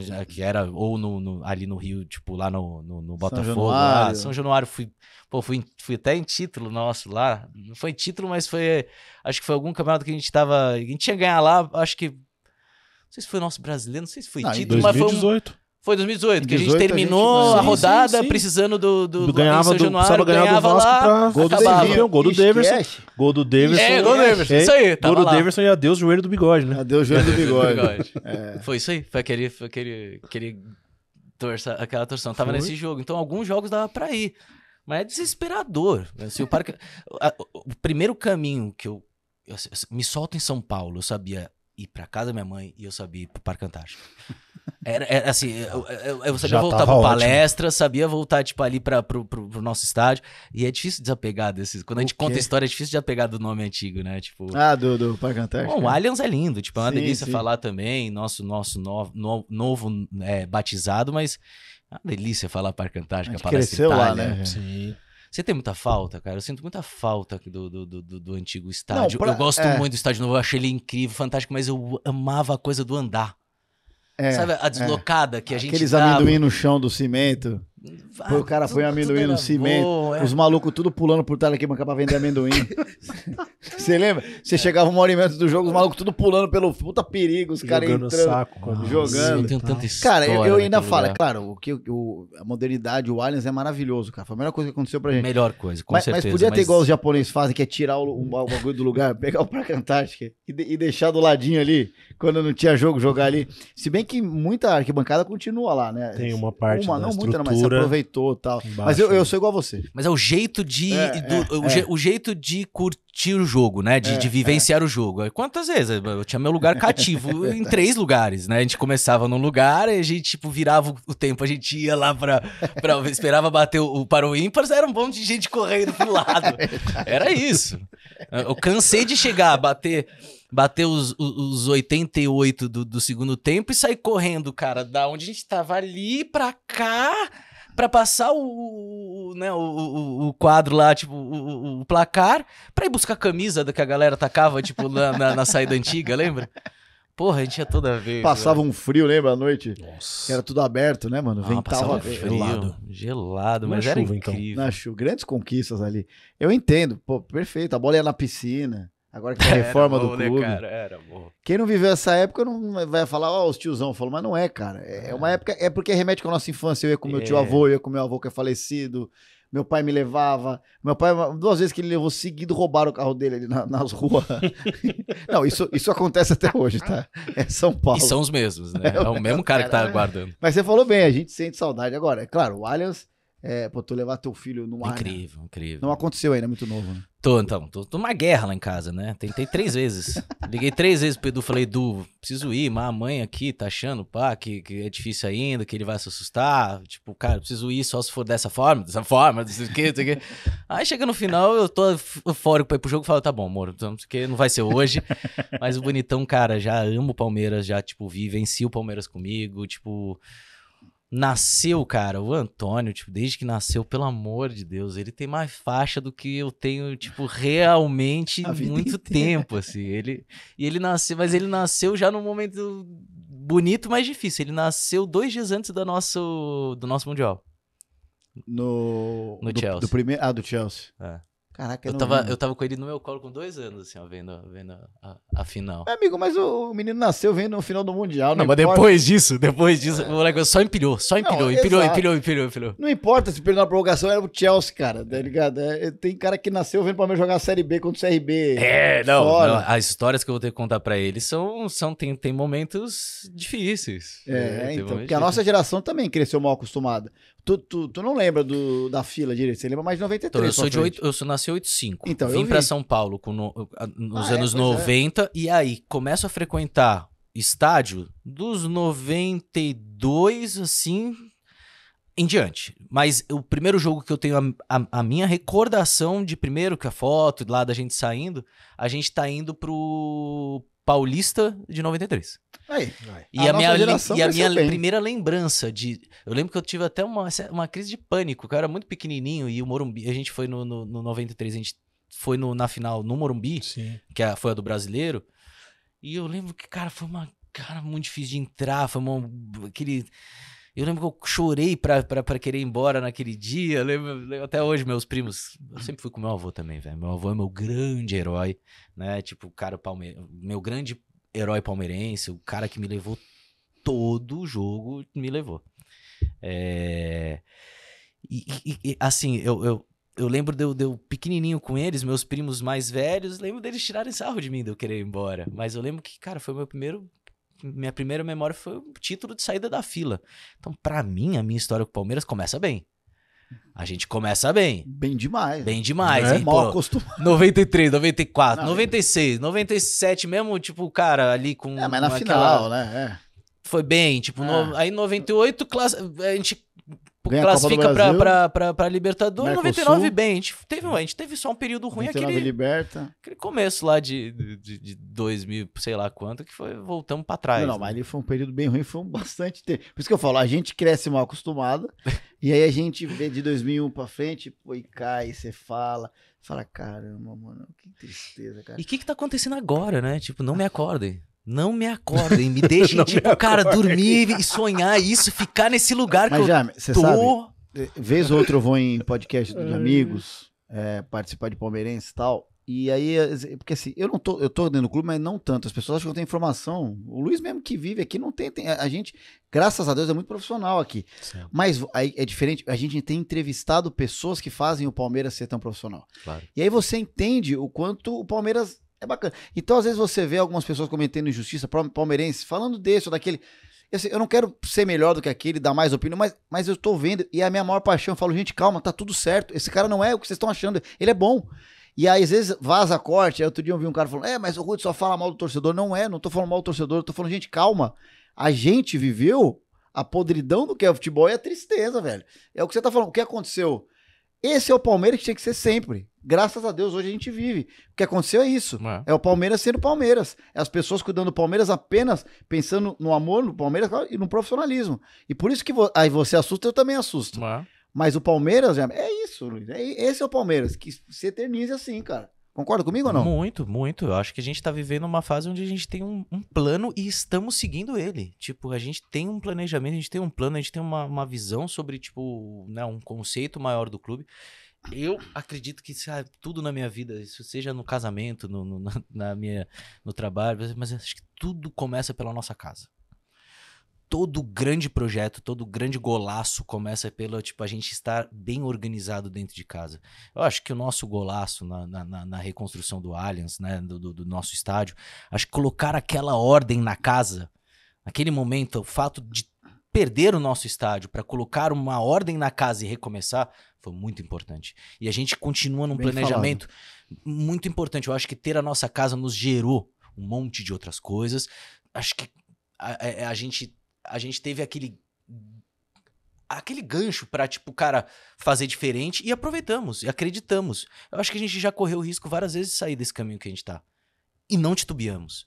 Já, que era ou no, no, ali no Rio, tipo lá no, no, no Botafogo, São Januário, lá, ah, São Januário fui, pô, fui, fui até em título nosso lá, não foi título, mas foi, acho que foi algum campeonato que a gente tava, a gente tinha ganhar lá, acho que não sei se foi nosso brasileiro, não sei se foi não, ah, título, 2018. mas foi um, foi 2018, 2018 que a gente terminou a, gente... a rodada sim, sim, precisando do, do, do ganhava do, Januaro, ganhar ganhava do Vasco lá, pra... gol do Davidson, gol do Daverson, gol do Daverson. É, gol do é. isso aí. Gol do Daverson e adeus joelho do bigode, né? Adeus joelho do [laughs] bigode. é. Foi isso aí, foi aquele, foi aquele, aquele torça, aquela torção, tava foi? nesse jogo. Então alguns jogos dava pra ir, mas é desesperador. Assim, o, parque, a, o primeiro caminho que eu, eu, eu assim, me solto em São Paulo, eu sabia ir pra casa da minha mãe e eu sabia ir pro Parque Antártico. Era, era, assim, eu, eu, eu sabia Já voltar pra palestra, sabia voltar, tipo, ali pra, pro, pro, pro, nosso estádio. E é difícil desapegar desses. Quando a gente conta história, é difícil desapegar do nome antigo, né? Tipo. Ah, do, do Parque Antártico. Bom, o né? Allianz é lindo, tipo, é uma sim, delícia sim. falar também. Nosso, nosso no, no, novo é, batizado, mas é uma delícia falar Parque Antártico, a palestra cresceu Itália, lá, né? Sim. Você tem muita falta, cara. Eu sinto muita falta do, do, do, do antigo estádio. Não, pra... Eu gosto é... muito do estádio novo, eu achei ele incrível, fantástico, mas eu amava a coisa do andar. É, Sabe a é. deslocada é. que a gente Aqueles dava? amendoim no chão do cimento. Ah, o cara um amendoim no cimento. é. Os malucos tudo pulando por telequímica pra vender amendoim. [laughs] Você lembra? Você chegava uma hora e meia do jogo, os malucos tudo pulando pelo puta perigo, os caras entrando. Saco, jogando. cara, eu, eu ainda falo, claro, o que o, a modernidade, o Aliens é maravilhoso, cara. Foi a melhor coisa que aconteceu pra gente. Melhor coisa, com mas, certeza. Mas podia mas... ter igual os japoneses fazem, que é tirar o, o, o bagulho do lugar, [laughs] pegar o Parque e, de, e deixar do ladinho ali quando não tinha jogo, jogar ali. Se bem que muita arquibancada continua lá, né? Tem uma parte uma, da não muita, mas se aproveitou tal. Embaixo, mas eu, eu né? sou igual a você. Mas é o jeito de. É, do, é, o, é. o, jeito de curtir o jogo, né? De, é, de é. vivenciar o jogo. Quantas vezes? Eu tinha meu lugar cativo [laughs] em três lugares, né? A gente começava num lugar e a gente, tipo, virava o tempo, a gente ia lá pra. pra [laughs] esperava bater o, para o ímpar, era um monte de gente correndo pro lado. [laughs] Era isso. Eu cansei de chegar, a bater bater os, os 88 do, do segundo tempo e sair correndo, cara, da onde a gente tava ali pra cá para passar o, né, o, o, o, quadro lá, tipo, o, o placar, para ir buscar a camisa que a galera tacava, tipo, na, na, na, saída antiga, lembra? Porra, a gente ia toda vez. Passava velho. um frio, lembra, à noite? Nossa. Era tudo aberto, né, mano? Ah, Ventava um frio, gelado. Gelado, é mas na era chuva, então. incrível. Então. Na é chuva, grandes conquistas ali. Eu entendo, pô, perfeito. A bola ia na piscina. Agora que a reforma bom, do né, clube. Né, cara? Era bom. Quem não viveu essa época não vai falar, ó, oh, os tiozão falou, mas não é, cara. É, é, uma ah. época, é porque remete com a nossa infância. Eu ia com meu é. tio avô, eu ia com meu avô que é falecido. Meu pai me levava. Meu pai, duas vezes que ele levou seguido, roubaram o carro dele ali na, nas [laughs] ruas. não, isso, isso acontece até hoje, tá? É São Paulo. E são os mesmos, né? [laughs] É, o, é o mesmo cara, cara que tá aguardando. Mas você falou bem, a gente sente saudade. Agora, é claro, o Allianz é, pô, tu levar teu filho no é Allianz. Né? Incrível, incrível. Não aconteceu ainda, é muito novo. Né? Tô, então. Tô, tô uma guerra lá em casa, né? Tentei três vezes. [laughs] Liguei três vezes pro Edu, falei, Edu, preciso ir, mas a mãe aqui tá achando, pá, que, que é difícil ainda, que ele vai se assustar. Tipo, cara, preciso ir só se for dessa forma, dessa forma, não sei o que, não sei o [laughs] Aí chega no final, eu tô eufórico pra ir pro jogo e falo, tá bom, amor, então, não sei o não vai ser hoje. [laughs] Mas o bonitão, cara, já amo o Palmeiras, já, tipo, venci o Palmeiras comigo, tipo nasceu, cara, o Antônio, tipo, desde que nasceu, pelo amor de Deus, ele tem mais faixa do que eu tenho, tipo, realmente muito inteira. tempo, assim. Ele, e ele nasceu, mas ele nasceu já num momento bonito, mas difícil. Ele nasceu dois dias antes do nosso, do nosso Mundial. No, no do, Chelsea. Do primeiro, ah, do Chelsea. É. Caraca, eu, eu tava, eu tava com ele no meu colo com dois anos, assim, ó, vendo, vendo a, a final. É, amigo, mas o, o, menino nasceu vendo o final do Mundial. Não, não mas depois disso, depois disso, é. o moleque só empilhou, só empilhou, não, empilhou, empilhou, empilhou, empilhou. Não importa se perdeu na prorrogação, era o Chelsea, cara, tá é. ligado? É, é, tem cara que nasceu vendo o Palmeiras jogar a Série B contra o CRB. É, não, não, As histórias que eu vou ter que contar pra ele são, são tem, tem momentos difíceis. É, né? então, porque a nossa geração também cresceu mal acostumada. Tu, tu, tu não lembra do, da fila direito, você lembra mais de 93. Então, eu sou de 8, eu sou, nasci em 85. Então, Vim para São Paulo com no, nos ah, é, anos é, 90 é. e aí começo a frequentar estádio dos 92 assim em diante. Mas o primeiro jogo que eu tenho a, a, a minha recordação de primeiro que é a foto lá da gente saindo, a gente tá indo pro Paulista de 93. Aí, aí. E, a, a minha, e a minha primeira lembrança de. Eu lembro que eu tive até uma, uma crise de pânico, que eu era muito pequenininho e o Morumbi. A gente foi no, no, no 93, a gente foi no, na final no Morumbi, Sim. que a, é, foi a do brasileiro. E eu lembro que, cara, foi uma. Cara, muito difícil de entrar, foi uma, aquele eu lembro que eu chorei para querer ir embora naquele dia. lembro, lembro, até hoje, meus primos. Eu sempre fui com meu avô também, velho. Meu avô é meu grande herói, né? Tipo, o cara palmeir... meu grande herói palmeirense, o cara que me levou todo o jogo, me levou. É... E, e, e, assim, eu, eu, eu lembro de eu, de eu, pequenininho com eles, meus primos mais velhos, lembro deles tirarem sarro de mim de eu querer ir embora. Mas eu lembro que, cara, foi meu primeiro minha primeira memória foi o título de saída da fila. Então, para mim, a minha história com o Palmeiras começa bem. A gente começa bem. Bem demais. Bem demais, é, hein? Mal acostumado. 93, 94, Não, 96, 97 mesmo, tipo, cara, ali com... É, mas na final, aquela... né? É. Foi bem, tipo, é. no... aí 98, class... a gente Ganha classifica pra, pra, pra, pra Libertadores. 99 bem. A gente, teve, a gente teve só um período ruim aquele, aquele começo lá de, de, de 2000, sei lá quanto, que foi voltamos pra trás. Não, né? mas ali foi um período bem ruim, foi um [laughs] bastante tempo. Por isso que eu falo, a gente cresce mal acostumado e aí a gente vê de 2001 pra frente, pô, e cai, você fala. Fala, caramba, mano, que tristeza, cara. E o que, que tá acontecendo agora, né? Tipo, não me acordem. Não me acordem, me deixem, [laughs] tipo, me cara, dormir e sonhar isso, ficar nesse lugar Mas, que já, eu tô. Sabe, eh, vez ou outra eu vou em podcast de [laughs] amigos, é, participar de palmeirense e tal. E aí, porque assim, eu não tô, eu tô dentro do clube, mas não tanto. As pessoas acham que eu tenho informação. O Luiz mesmo que vive aqui não tem, tem a gente, graças a Deus, é muito profissional aqui. Mas aí é diferente, a gente tem entrevistado pessoas que fazem o Palmeiras ser tão profissional. Claro. E aí você entende o quanto o Palmeiras é bacana. Então, às vezes, você vê algumas pessoas cometendo injustiça, palmeirense, falando desse ou daquele. Eu, assim, eu não quero ser melhor do que aquele, dar mais opinião, mas, mas eu estou vendo, e é a minha maior paixão. Eu falo, gente, calma, tá tudo certo. Esse cara não é o que vocês estão achando, ele é bom. E aí, às vezes, vaza corte. Aí, outro dia eu vi um cara falando, é, mas o Rudy só fala mal do torcedor. Não é, não tô falando mal do torcedor, eu tô falando, gente, calma. A gente viveu a podridão do que é o futebol e a tristeza, velho. É o que você tá falando. O que aconteceu? Esse é o Palmeiras que tinha que ser sempre. Graças a Deus, hoje a gente vive. O que aconteceu é isso. É, é o Palmeiras sendo Palmeiras. É as pessoas cuidando do Palmeiras apenas pensando no amor no Palmeiras e no profissionalismo. E por isso que vo... aí você assusta, eu também assusto. É. Mas o Palmeiras, é isso, Luiz. É, esse é o Palmeiras, que se eterniza assim, cara. Concorda comigo ou não? Muito, muito. Eu acho que a gente está vivendo uma fase onde a gente tem um, um, plano e estamos seguindo ele. Tipo, a gente tem um planejamento, a gente tem um plano, a gente tem uma, uma visão sobre, tipo, né, um conceito maior do clube eu acredito que sabe, é tudo na minha vida, isso seja no casamento, no, no, na minha, no trabalho, mas acho que tudo começa pela nossa casa. Todo grande projeto, todo grande golaço começa pelo tipo a gente estar bem organizado dentro de casa. Eu acho que o nosso golaço na, na, na reconstrução do Allianz, né, do, do, do nosso estádio, acho que colocar aquela ordem na casa, naquele momento, o fato de perder o nosso estádio para colocar uma ordem na casa e recomeçar foi muito importante. E a gente continua num Bem planejamento falado. muito importante. Eu acho que ter a nossa casa nos gerou um monte de outras coisas. Acho que a, a, é, a gente a gente teve aquele aquele gancho para tipo, cara, fazer diferente e aproveitamos e acreditamos. Eu acho que a gente já correu o risco várias vezes de sair desse caminho que a gente tá. E não titubeamos.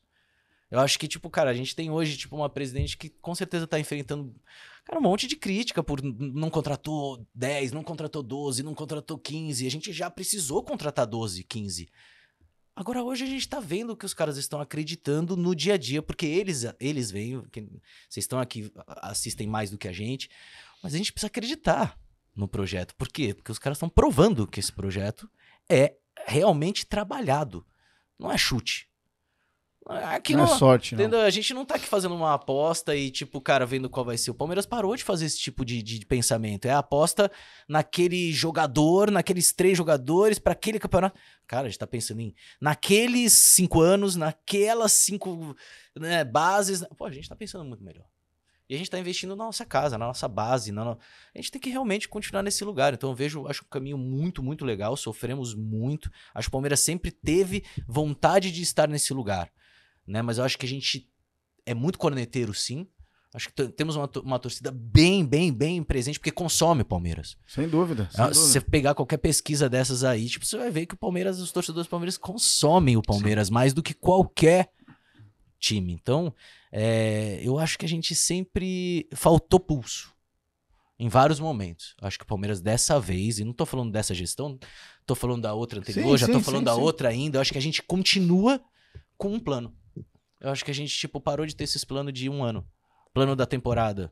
Eu acho que, tipo, cara, a gente tem hoje, tipo, uma presidente que com certeza tá enfrentando, cara, um monte de crítica por não contratou 10, não contratou 12, não contratou 15. A gente já precisou contratar 12, 15. Agora, hoje a gente tá vendo que os caras estão acreditando no dia a dia, porque eles, eles vêm, vocês estão aqui, assistem mais do que a gente, mas a gente precisa acreditar no projeto. Por quê? Porque os caras estão provando que esse projeto é realmente trabalhado. Não é chute. Aquilo, não é sorte, não. A gente não tá aqui fazendo uma aposta e, tipo, cara, vendo qual vai ser. O Palmeiras parou de fazer esse tipo de, de pensamento. É a aposta naquele jogador, naqueles três jogadores, para aquele campeonato. Cara, a gente tá pensando em naqueles cinco anos, naquelas cinco né, bases. Pô, a gente tá pensando muito melhor. E a gente tá investindo na nossa casa, na nossa base. Na no... A gente tem que realmente continuar nesse lugar. Então eu vejo, acho um caminho muito, muito legal. Sofremos muito. Acho que o Palmeiras sempre teve vontade de estar nesse lugar né? Mas eu acho que a gente é muito corneteiro, sim. Acho que temos uma, uma torcida bem, bem, bem presente, porque consome Palmeiras. Sem dúvida. Sem ah, Se você pegar qualquer pesquisa dessas aí, tipo, você vai ver que o Palmeiras, os torcedores do Palmeiras consomem o Palmeiras sim. mais do que qualquer time. Então, é, eu acho que a gente sempre faltou pulso em vários momentos. Acho que o Palmeiras dessa vez, e não tô falando dessa gestão, tô falando da outra anterior, sim, já sim, tô falando sim, da outra ainda, eu acho que a gente continua com um plano. Eu acho que a gente, tipo, parou de ter esses planos de um ano. Plano da temporada.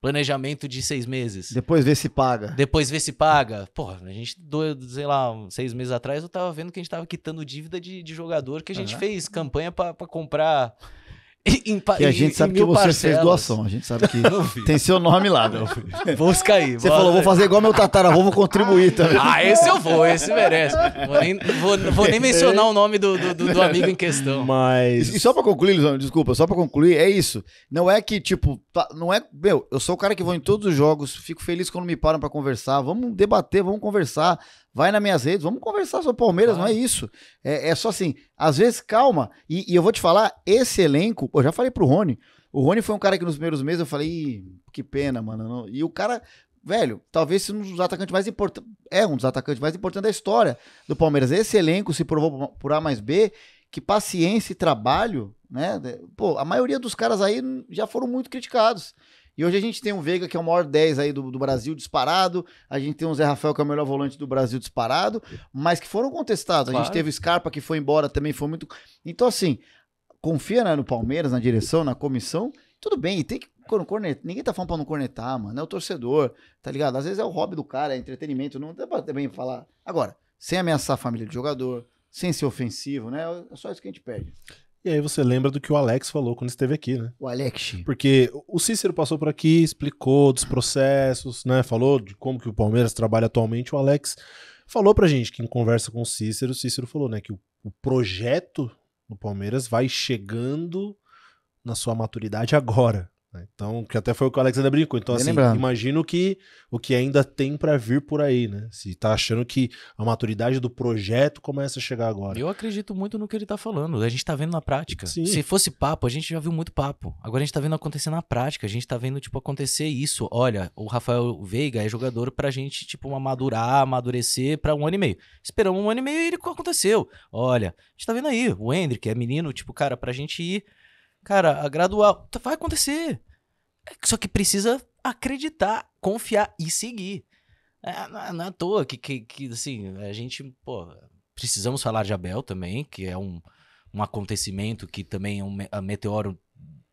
Planejamento de seis meses. Depois vê se paga. Depois vê se paga. Porra, a gente, dois, sei lá, seis meses atrás, eu tava vendo que a gente tava quitando dívida de, de jogador que a gente uhum. fez campanha para comprar [laughs] Em, que a gente sabe que você parcelas. fez doação, a gente sabe que [laughs] tem seu nome lá. Né? [laughs] vou cair. aí. Você bora. falou, vou fazer igual meu tataravô, vou contribuir também. Ah, esse eu vou, esse merece. Vou nem, vou, vou nem mencionar o nome do, do, do, amigo em questão. Mas... E só pra concluir, Lisão, desculpa, só pra concluir, é isso. Não é que, tipo, tá, não é... Meu, eu sou o cara que vou em todos os jogos, fico feliz quando me param para conversar, vamos debater, vamos conversar vai nas minhas redes, vamos conversar sobre o Palmeiras, não é isso. É, é, só assim, às vezes calma, e, e, eu vou te falar, esse elenco, eu já falei pro Rony, o Rony foi um cara que nos primeiros meses eu falei, que pena, mano. Não. E o cara, velho, talvez um dos atacantes mais importantes, é um dos atacantes mais importantes da história do Palmeiras. Esse elenco se provou por A mais B, que paciência e trabalho, né? Pô, a maioria dos caras aí já foram muito criticados. E hoje a gente tem um Veiga, que é o maior 10 aí do, do Brasil disparado. A gente tem um Zé Rafael, que é o melhor volante do Brasil disparado, mas que foram contestados. Claro. A gente teve o Scarpa, que foi embora também, foi muito. Então, assim, confia né, no Palmeiras, na direção, na comissão. Tudo bem, e tem que cornetar. Ninguém tá falando pra não cornetar, mano. É o torcedor, tá ligado? Às vezes é o hobby do cara, é entretenimento. Não dá pra também falar. Agora, sem ameaçar a família do jogador, sem ser ofensivo, né? É só isso que a gente pede. E aí você lembra do que o Alex falou quando esteve aqui, né? O Alex. Porque o Cícero passou por aqui, explicou dos processos, né? Falou de como que o Palmeiras trabalha atualmente. O Alex falou pra gente que em conversa com o Cícero, o Cícero falou, né, que o, o projeto do Palmeiras vai chegando na sua maturidade agora. Né? Então, que até foi o que o Alexander brincou. Então, Bem assim, imagino que o que ainda tem para vir por aí, né? Se tá achando que a maturidade do projeto começa a chegar agora. Eu acredito muito no que ele tá falando. A gente tá vendo na prática. Sim. Se fosse papo, a gente já viu muito papo. Agora a gente tá vendo acontecer na prática. A gente tá vendo, tipo, acontecer isso. Olha, o Rafael Veiga é jogador pra gente, tipo, amadurar amadurecer pra um ano e meio. Esperamos um ano e meio e ele aconteceu. Olha, a gente tá vendo aí. O Hendrick é menino, tipo, cara, pra gente ir Cara, a gradual tá, vai acontecer. É só que precisa acreditar, confiar e seguir. É, não, é, não é à toa que, que, que, assim, a gente, pô, precisamos falar de Abel também, que é um, um acontecimento que também é um meteoro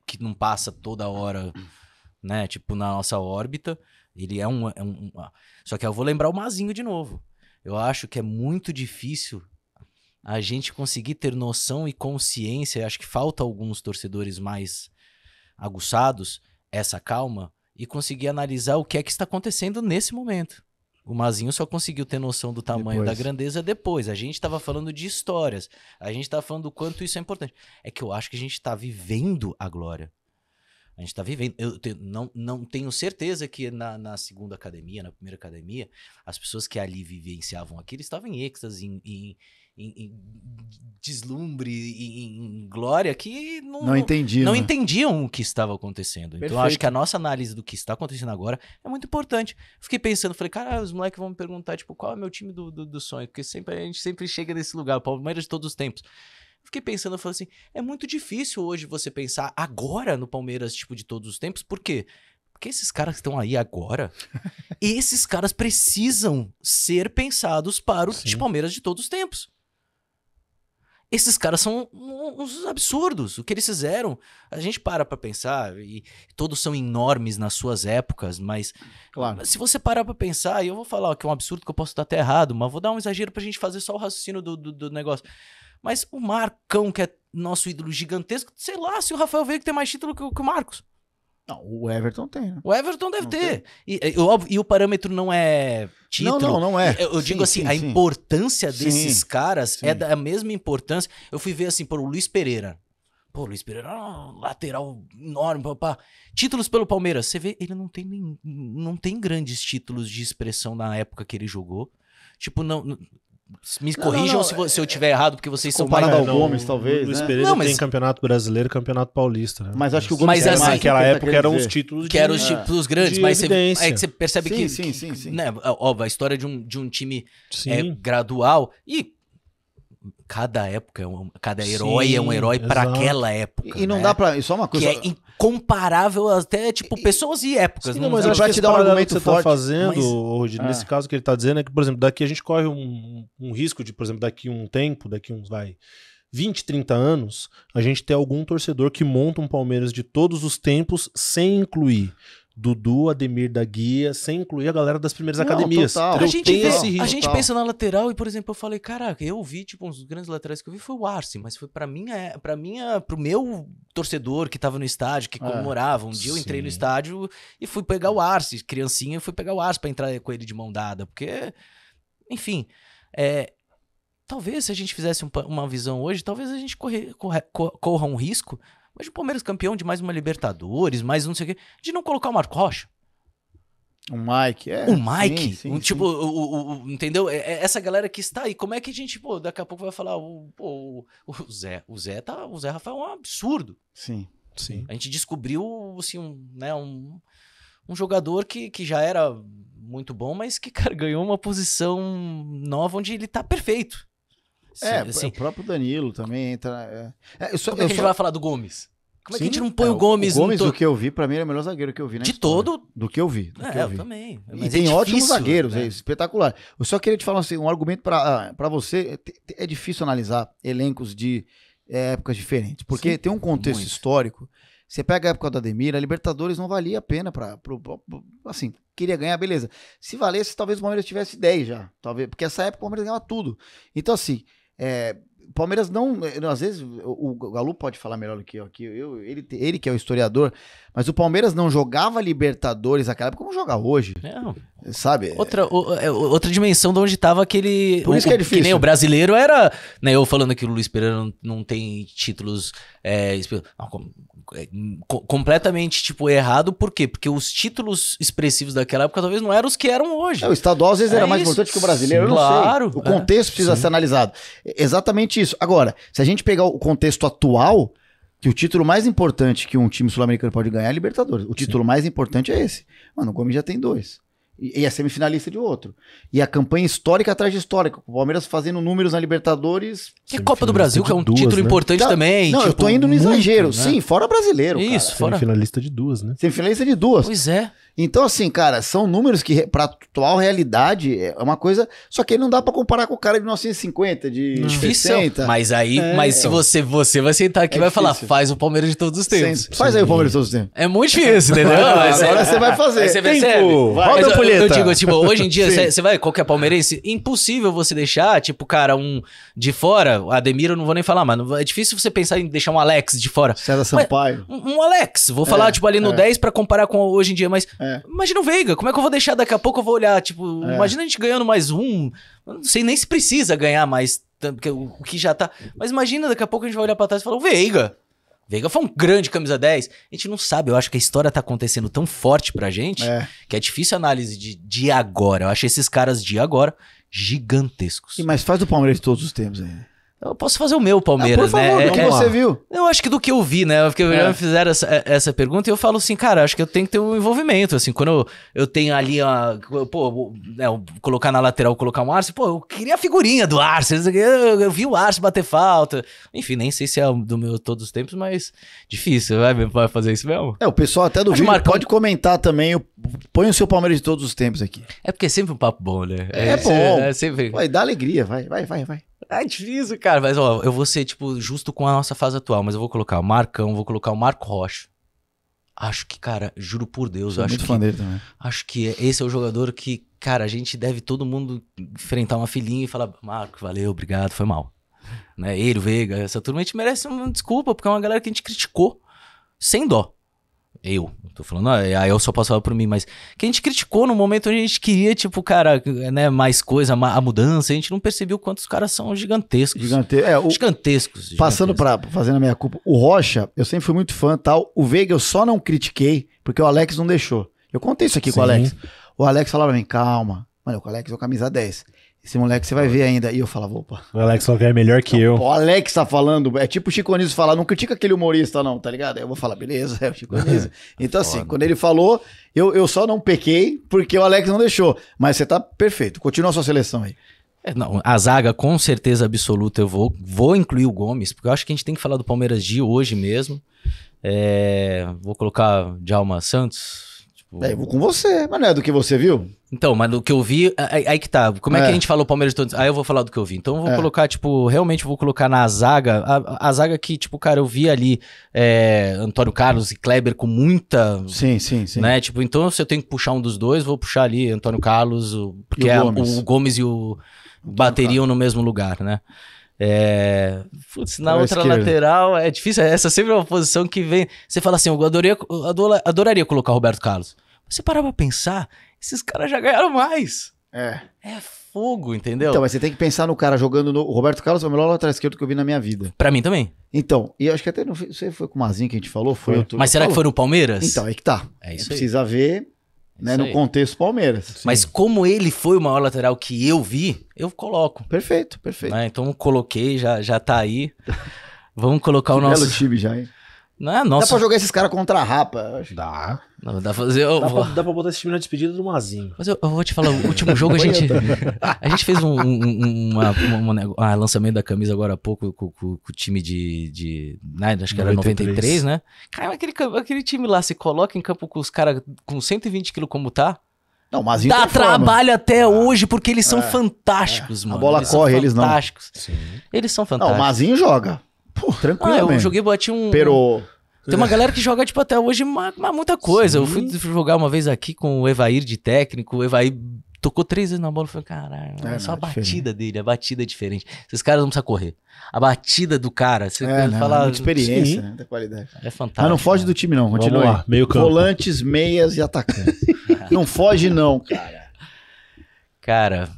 que não passa toda hora, né, tipo, na nossa órbita. Ele é um, é um, um... Só que eu vou lembrar o Mazinho de novo. Eu acho que é muito difícil a gente conseguir ter noção e consciência, acho que falta alguns torcedores mais aguçados essa calma e conseguir analisar o que é que está acontecendo nesse momento. O Mazinho só conseguiu ter noção do tamanho depois. da grandeza depois. A gente estava falando de histórias, a gente estava tá falando do quanto isso é importante. É que eu acho que a gente está vivendo a glória. A gente está vivendo. Eu te, não, não tenho certeza que na, na, segunda academia, na primeira academia, as pessoas que ali vivenciavam aquilo estavam em êxtase, em, em, em, em deslumbre, em, em, glória, que não, não, entendiam, não né? entendiam o que estava acontecendo. Então, Perfeito. Então, acho que a nossa análise do que está acontecendo agora é muito importante. Fiquei pensando, falei, cara, os moleques vão me perguntar, tipo, qual é o meu time do, do, do sonho? Porque sempre, a gente sempre chega nesse lugar, o Palmeiras de todos os tempos fiquei pensando, eu falei assim, é muito difícil hoje você pensar agora no Palmeiras, tipo, de todos os tempos, por quê? Porque esses caras que estão aí agora, [laughs] esses caras precisam ser pensados para o Sim. de Palmeiras de todos os tempos. Esses caras são uns absurdos. O que eles fizeram, a gente para pra pensar, e todos são enormes nas suas épocas, mas claro. se você parar pra pensar, e eu vou falar ó, que é um absurdo que eu posso estar até errado, mas vou dar um exagero pra gente fazer só o raciocínio do, do, do negócio. Mas o Marcão, que é nosso ídolo gigantesco, sei lá se o Rafael Veiga tem mais título que, que o Marcos. Não, o Everton tem, né? O Everton deve não ter. E, e, óbvio, e, o parâmetro não é título. Não, não, não é. Eu, eu sim, digo assim, sim, a sim. importância desses caras é da mesma importância. Eu fui ver assim, por o Luiz Pereira. Pô, Luiz Pereira, é lateral enorme, papá. Títulos pelo Palmeiras. Você vê, ele não tem, nem, não tem grandes títulos de expressão na época que ele jogou. Tipo, não, me não, corrijam não, não. Se, eu estiver é, é errado, porque vocês Comparado são mais... ao Gomes, talvez, Luiz né? não, mas... tem campeonato brasileiro e campeonato paulista, né? Mas acho que o Gomes... Mas, assim, naquela época eram os títulos de... Que eram os títulos ah. grandes, mas você, é que você percebe que... Sim, sim, sim. Né, óbvio, a história de um, de um time é, gradual... E cada época, é um cada herói Sim, é um herói para aquela época. E não né? dá para, isso só uma coisa que é incomparável até tipo pessoas e épocas. Sim, né? não, mas eu acho que te dar um argumento que você tá forte. tá fazendo, mas... hoje, ah. nesse é. caso que ele tá dizendo é que, por exemplo, daqui a gente corre um, um risco de, por exemplo, daqui um tempo, daqui uns vai 20, 30 anos, a gente ter algum torcedor que monta um Palmeiras de todos os tempos sem incluir Dudu, Ademir da Guia, sem incluir a galera das primeiras não, academias. Total, a gente, vê, a gente total. pensa na lateral e, por exemplo, eu falei, cara, eu vi, tipo, uns grandes laterais que eu vi foi o Arce, mas foi para minha, é, para minha, é, pro meu torcedor que tava no estádio, que é, comemorava. Um dia eu entrei sim. no estádio e fui pegar o Arce, criancinha, fui pegar o Arce para entrar com ele de mão dada, porque, enfim, é, talvez se a gente fizesse um, uma visão hoje, talvez a gente corre, corre, corra um risco mas o Palmeiras campeão de mais uma Libertadores, mais um não sei o quê, de não colocar o Marco Rocha. O Mike, é. O Mike, sim, sim, um, tipo, o, o, entendeu? É, é, essa galera que está aí, como é que a gente, pô, daqui a pouco vai falar, o, o, o Zé, o Zé tá, o Zé Rafael é um absurdo. Sim, sim. A gente descobriu, assim, um, né, um, um jogador que, que já era muito bom, mas que, cara, ganhou uma posição nova onde ele tá perfeito. É, assim. o próprio Danilo também entra. É, é eu só, Como eu é que a gente vai falar do Gomes? Como Sim, é que a gente não põe é, o Gomes O Gomes, no... do que eu vi, pra mim, ele é o melhor zagueiro que eu vi, né? De história. todo? Do que eu vi. Do é, que eu, vi. também. Mas e é tem difícil, ótimos zagueiros, né? é espetacular. Eu só queria te falar assim, um argumento pra, ah, pra você. É, é, difícil analisar elencos de é, épocas diferentes, porque Sim, tem um contexto muito. histórico. Você pega a época da Ademir, a Libertadores não valia a pena para assim, queria ganhar, beleza. Se valesse, talvez o Palmeiras tivesse 10 já, talvez, porque essa época o Palmeiras ganhava tudo. Então assim, é, Palmeiras não. Eh, às vezes, o, Galo pode falar melhor do que eu aqui. Eu, ele, ele que é o historiador, mas o Palmeiras não jogava Libertadores naquela época como joga hoje. Não. Sabe? Outra, o, é, outra dimensão de onde estava aquele. Por isso o, que é difícil. Que nem o brasileiro era. Né, eu falando que o Luiz Pereira não, não tem títulos. É, não, como, é, completamente, tipo, errado. Por quê? Porque os títulos expressivos daquela época talvez não eram os que eram hoje. É, o estadual às vezes é era isso. mais importante que o brasileiro, Sim, claro, O contexto é. precisa Sim. ser analisado. É, exatamente isso. Agora, se a gente pegar o contexto atual, que o título mais importante que um time sul-americano pode ganhar é Libertadores. O título Sim. mais importante é esse. Mano, o Gomes já tem dois. E, a é semifinalista de outro. E a campanha histórica atrás de histórica. O Palmeiras fazendo números na Libertadores. Que Copa do Brasil, que é um duas, título né? importante tá, também. Não, tipo, eu tô tipo, indo no muito, exagero. Né? Sim, fora brasileiro. Isso, cara. fora. Semifinalista de duas, né? Semifinalista de duas. Pois é. Então, assim, cara, são números que, para atual realidade, é uma coisa. Só que não dá para comparar com o cara de 1950, de não. 60. Difícil. Mas aí, é, mas é. se você, você vai sentar aqui é e é vai difícil. falar, faz o Palmeiras de todos os tempos. Faz aí o Palmeiras de todos os tempos. É muito difícil, entendeu? Agora é- você vai fazer. Aí você Tempo. Roda mas, a folheta. Eu, eu digo, tipo, hoje em dia, você [laughs] vai, qualquer é palmeirense, impossível você deixar, tipo, cara, um de fora, Ademir eu não vou nem falar, mano. É difícil você pensar em deixar um Alex de fora. César mas, Sampaio. Um, um, Alex, vou falar, tipo, ali no é. 10 para comparar com hoje em dia, mas é. Imagina o Veiga, como é que eu vou deixar daqui a pouco? Eu vou olhar, tipo, é. imagina a gente ganhando mais um. não sei nem se precisa ganhar mais, porque o que já tá. Mas imagina, daqui a pouco a gente vai olhar pra trás e falar, o Veiga. Veiga foi um grande camisa 10. A gente não sabe, eu acho que a história tá acontecendo tão forte pra gente é. que é difícil a análise de, de agora. Eu acho esses caras de agora gigantescos. E mas faz do Palmeiras todos os tempos ainda. Eu posso fazer o meu Palmeiras, né? por favor, né? Como é, você viu? Eu acho que do que eu vi, né? Porque é. me fizeram essa, essa, pergunta e eu falo assim, cara, acho que eu tenho que ter um envolvimento. Assim, quando eu, eu tenho ali, a, pô, né, colocar na lateral, colocar um Arce, pô, eu queria a figurinha do Arce. Eu, eu, eu vi o Arce bater falta. Enfim, nem sei se é do meu todos os tempos, mas difícil, vai, vai fazer isso mesmo. É, o pessoal até do acho vídeo Marcão... pode comentar também o, Põe o seu Palmeiras de todos os tempos aqui. É porque é sempre um papo bom, né? É, é bom. É, é, sempre... Vai dá alegria, vai, vai, vai, vai. É difícil, cara. Mas, ó, eu vou ser, tipo, justo com a nossa fase atual. Mas eu vou colocar o Marcão, vou colocar o Marco Rocha. Acho que, cara, juro por Deus, Sou acho muito que. Fã dele também. Acho que esse é o jogador que, cara, a gente deve todo mundo enfrentar uma filhinha e falar, Marco, valeu, obrigado, foi mal. né? Ele, o Veiga, essa turma, a gente merece uma desculpa, porque é uma galera que a gente criticou. Sem dó. Eu, tô falando, ah, é, eu só posso falar por mim, mas que a gente criticou no momento onde a gente queria, tipo, cara, né, mais coisa, a mudança, a gente não percebeu quantos caras são gigantescos. Gigante... É, o... Gigantescos. Passando para fazendo a minha culpa, o Rocha, eu sempre fui muito fã tal. O Veiga eu só não critiquei porque o Alex não deixou. Eu contei isso aqui Sim. com o Alex. O Alex falava pra mim, calma, mano, o Alex é o camisa 10. Esse moleque você vai ver ainda. E eu falava, opa. O Alex só que é melhor que não, eu. O Alex tá falando. É tipo o Chico Anísio falar, não critica aquele humorista, não, tá ligado? Aí eu vou falar, beleza, é o Chico [laughs] é, Anísio. então, assim, quando ele falou, eu, eu só não pequei porque o Alex não deixou. Mas você tá perfeito. Continua a sua seleção aí. É, não, a zaga, com certeza absoluta, eu vou, vou incluir o Gomes, porque eu acho que a gente tem que falar do Palmeiras de hoje mesmo. É, vou colocar Djalma Santos, Tipo... É, eu vou com você, mas não é do que você viu? Então, mas do que eu vi, aí, aí que tá. Como é, é, que a gente fala o Palmeiras todos? Aí eu vou falar do que eu vi. Então eu vou é. colocar, tipo, realmente vou colocar na zaga, a, a zaga que, tipo, cara, eu vi ali é, Antônio Carlos e Kleber com muita. Sim, sim, sim. Né? Tipo, então se eu tenho que puxar um dos dois, vou puxar ali Antônio Carlos, o, porque o é Gomes. o Gomes e o bateriam no mesmo lugar, né? É, putz, na, na outra esquerda. lateral é difícil. É, essa é sempre é uma posição que vem. Você fala assim: eu adoraria, adoraria colocar Roberto Carlos. Você parar pra pensar, esses caras já ganharam mais. É. É fogo, entendeu? Então, mas você tem que pensar no cara jogando no. O Roberto Carlos é o melhor lateral esquerdo que eu vi na minha vida. Pra mim também. Então, e acho que até não sei foi com o Mazinho que a gente falou, foi. foi. Mas será falou. que foi no Palmeiras? Então, aí é que tá. É isso. Precisa ver é né, no contexto Palmeiras. Sim. Mas como ele foi o maior lateral que eu vi, eu coloco. Perfeito, perfeito. Né, então coloquei, já, já tá aí. Vamos colocar que o nosso. Belo time já, hein? Não é nossa. Dá pra jogar esses caras contra a rapa, acho. Dá. Não, dá pra fazer. Eu... Dá, pra, dá, pra, botar esse time na despedida do Mazinho. Mas eu, eu vou te falar, o último jogo a [laughs] gente. [laughs] a gente fez um, um uma, uma, uma, ah, lançamento da camisa agora há pouco com, com, com o time de. de né, acho que era 93, 93 né? Cara, aquele, aquele time lá se coloca em campo com os caras com 120 quilos como tá. Não, mas Dá tá trabalho forma. até ah, hoje, porque eles são é, fantásticos, é. mano. A bola eles corre, eles não. Eles são fantásticos. Não, o Mazinho joga. Pô, Tranquilo. Ah, eu joguei, bati um. Pero. Tem uma galera que joga, tipo, até hoje mas muita coisa. Sim. Eu fui jogar uma vez aqui com o Evair de técnico, o Evair tocou três vezes na bola, e falou: caralho, é, é, só a é batida diferente. dele, a batida é diferente. Esses caras não precisam correr. A batida do cara, você é, não, É experiência, né, da qualidade. É fantástico. Mas não foge do time não, continua lá, meio campo. Volantes, meias e atacantes. [laughs] não foge não, cara. Cara,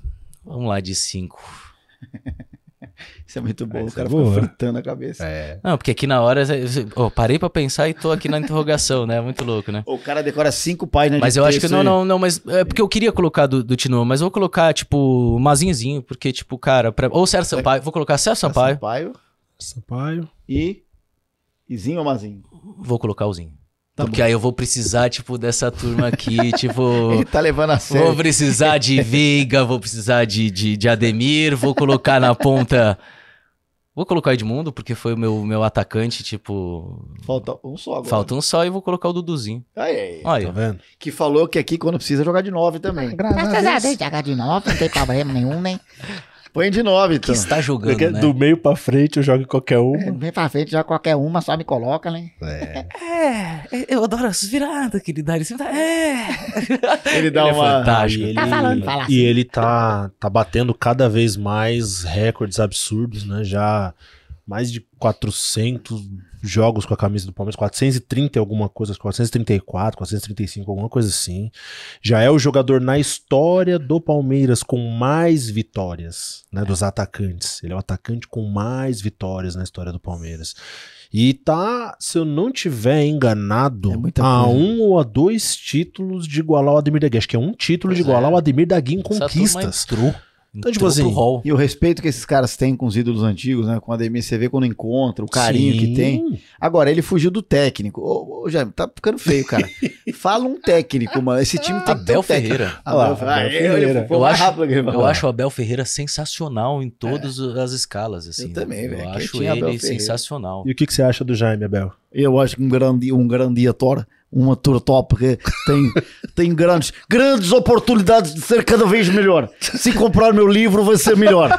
vamos lá de cinco. [laughs] Isso é muito bom. Ah, o cara é boa. fritando a cabeça. É. Não, porque aqui na hora. Oh, parei pra pensar e tô aqui na interrogação, né? Muito louco, né? O cara decora cinco páginas mas de Mas eu acho que. Não, não, não, mas. É porque eu queria colocar do, do Tinoa, mas vou colocar, tipo, Mazinzinho, porque, tipo, cara. Pra... Ou Sérgio Sampaio. Vou colocar Sérgio Sampaio. Sampaio. Sampaio. E. Izinho ou Mazinho? Vou colocar o Zinho. Tá porque bom. aí eu vou precisar, tipo, dessa turma aqui, [laughs] tipo... Ele tá levando a sério. Vou precisar de Veiga, vou precisar de, de, de Ademir, vou colocar na ponta Vou colocar o Edmundo, porque foi o meu, meu atacante, tipo. Falta um só agora. Falta um só e vou colocar o Duduzinho. Aí, aí. Olha. Tá vendo? Que falou que aqui quando precisa jogar de nove também. Graças a Deus, jogar de nove, não tem problema nenhum, né? [laughs] Põe de nove, então. Que está jogando, Porque né? Do meio pra frente eu jogo qualquer é, uma. É, do meio pra frente eu jogo qualquer uma, só me coloca, né? É. é eu adoro as viradas que tá, é. [laughs] ele dá. Ele sempre dá, é. Ele dá ele uma... É Ele, tá falando, fala assim. E ele tá, tá batendo cada vez mais recordes absurdos, né? Já mais de 400 jogos com a camisa do Palmeiras, 430 alguma coisa, 434, 435, alguma coisa assim. Já é o jogador na história do Palmeiras com mais vitórias, né, dos atacantes. Ele é o atacante com mais vitórias na história do Palmeiras. E tá, se eu não tiver enganado, é a um ou a dois títulos de igualar o Ademir Daguinho. Acho que é um título pois de igualar é. o Ademir Daguinho em conquistas. Então, tipo assim, hall. e o respeito que esses caras têm com os ídolos antigos, né? Com a Ademir, você vê quando encontra, o carinho Sim. que tem. Agora, ele fugiu do técnico. Ô, ô Jaime, tá ficando feio, cara. [laughs] Fala um técnico, mano. Esse time tá Abel Ferreira. Abel, Ferreira. Eu, acho, eu acho o Abel Ferreira sensacional em todas é. as escalas, assim. Eu também, velho. Eu acho ele sensacional. E o que, que você acha do Jaime, Abel? Eu acho um grande, um grande ator um ator top que tem, [laughs] tem grandes, grandes oportunidades de ser cada vez melhor. Se comprar meu livro, vai ser melhor.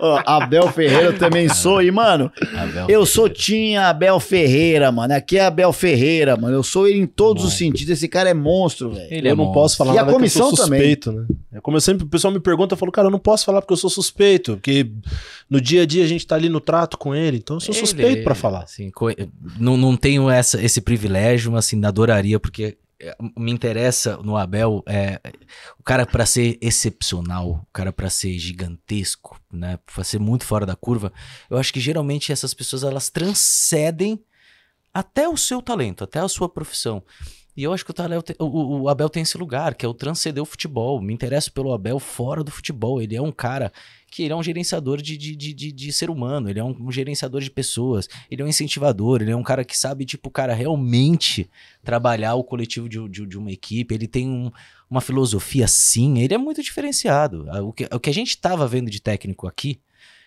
oh, [laughs] Abel Ferreira também sou, e mano, Abel eu sou tinha Abel Ferreira, mano. Aqui é Abel Ferreira, mano. Eu sou ele em todos os sentidos. Esse cara é monstro, velho. eu é não monstro. posso falar e nada a comissão eu sou suspeito, também. né? É como eu sempre, o pessoal me pergunta, eu falo, cara, eu não posso falar porque eu sou suspeito, porque no dia a dia a gente tá ali no trato com ele, então eu sou ele, suspeito para falar. Assim, não, não tenho essa esse privilégio, mas assim, adoraria, porque eh, me interessa no Abel é o cara para ser excepcional, o cara para ser gigantesco, né, para ser muito fora da curva. Eu acho que geralmente essas pessoas elas transcendem até o seu talento, até a sua profissão. E eu acho que o, o, o, Abel tem esse lugar, que é o transcender o futebol. Me interesso pelo Abel fora do futebol. Ele é um cara que ele é um gerenciador de, de, de, de, de ser humano, ele é um, um, gerenciador de pessoas, ele é um incentivador, ele é um cara que sabe, tipo, cara, realmente trabalhar o coletivo de, de, de uma equipe. Ele tem um, uma filosofia assim, ele é muito diferenciado. Ah, o que, o que a gente estava vendo de técnico aqui,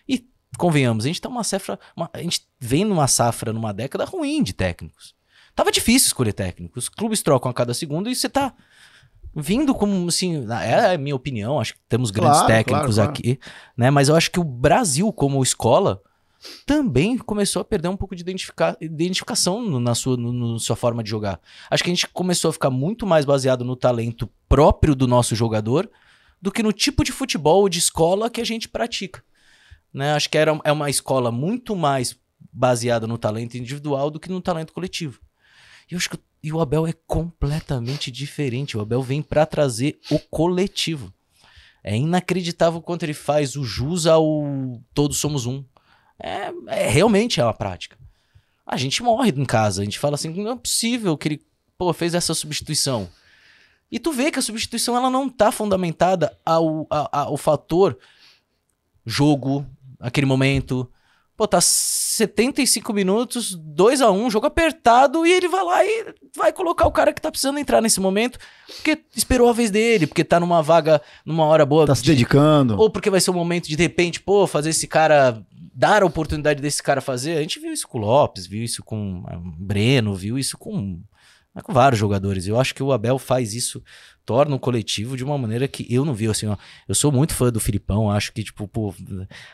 e convenhamos, a gente tá uma safra. Uma, a gente vem numa safra, numa década ruim de técnicos. Tava difícil escolher técnico. Os clubes trocam a cada segundo e você tá vindo como assim, é a minha opinião, acho que temos grandes claro, técnicos claro, claro. aqui, né? Mas eu acho que o Brasil como escola também começou a perder um pouco de identifica identificação na sua, no, no sua forma de jogar. Acho que a gente começou a ficar muito mais baseado no talento próprio do nosso jogador do que no tipo de futebol ou de escola que a gente pratica. Né? Acho que era, é uma escola muito mais baseada no talento individual do que no talento coletivo. E eu acho que e o Abel é completamente diferente. O Abel vem para trazer o coletivo. É inacreditável o quanto ele faz o jus ao todos somos um. É, é realmente é uma prática. A gente morre em casa, a gente fala assim, não é possível que ele pô, fez essa substituição. E tu vê que a substituição ela não tá fundamentada ao, ao, ao fator jogo, aquele momento, Pô, tá 75 minutos, 2 a 1 um, jogo apertado, e ele vai lá e vai colocar o cara que tá precisando entrar nesse momento, porque esperou a vez dele, porque tá numa vaga, numa hora boa. Tá de, se dedicando. Ou porque vai ser o um momento de, de repente, pô, fazer esse cara. dar a oportunidade desse cara fazer. A gente viu isso com o Lopes, viu isso com o eh, Breno, viu isso com, né, com vários jogadores. Eu acho que o Abel faz isso o coletivo de uma maneira que eu não vi, assim, ó, eu sou muito fã do Filipão, acho que, tipo, pô,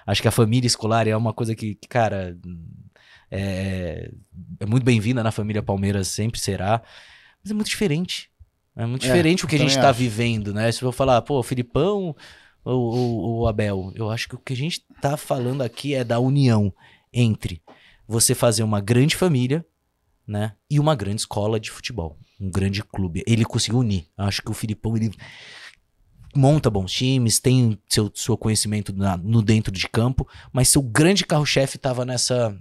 acho que a família escolar é uma coisa que, que cara, é, é muito bem-vinda na família Palmeiras, sempre será, mas é muito diferente, é muito é, diferente é, o que a gente tá acho. vivendo, né, se eu falar, pô, Filipão ou, ou, ou Abel, eu acho que o que a gente tá falando aqui é da união entre você fazer uma grande família, né? E uma grande escola de futebol, um grande clube. Ele conseguiu unir. Acho que o Filipão ele monta bons times, tem seu, seu conhecimento na, no dentro de campo, mas seu grande carro-chefe estava nessa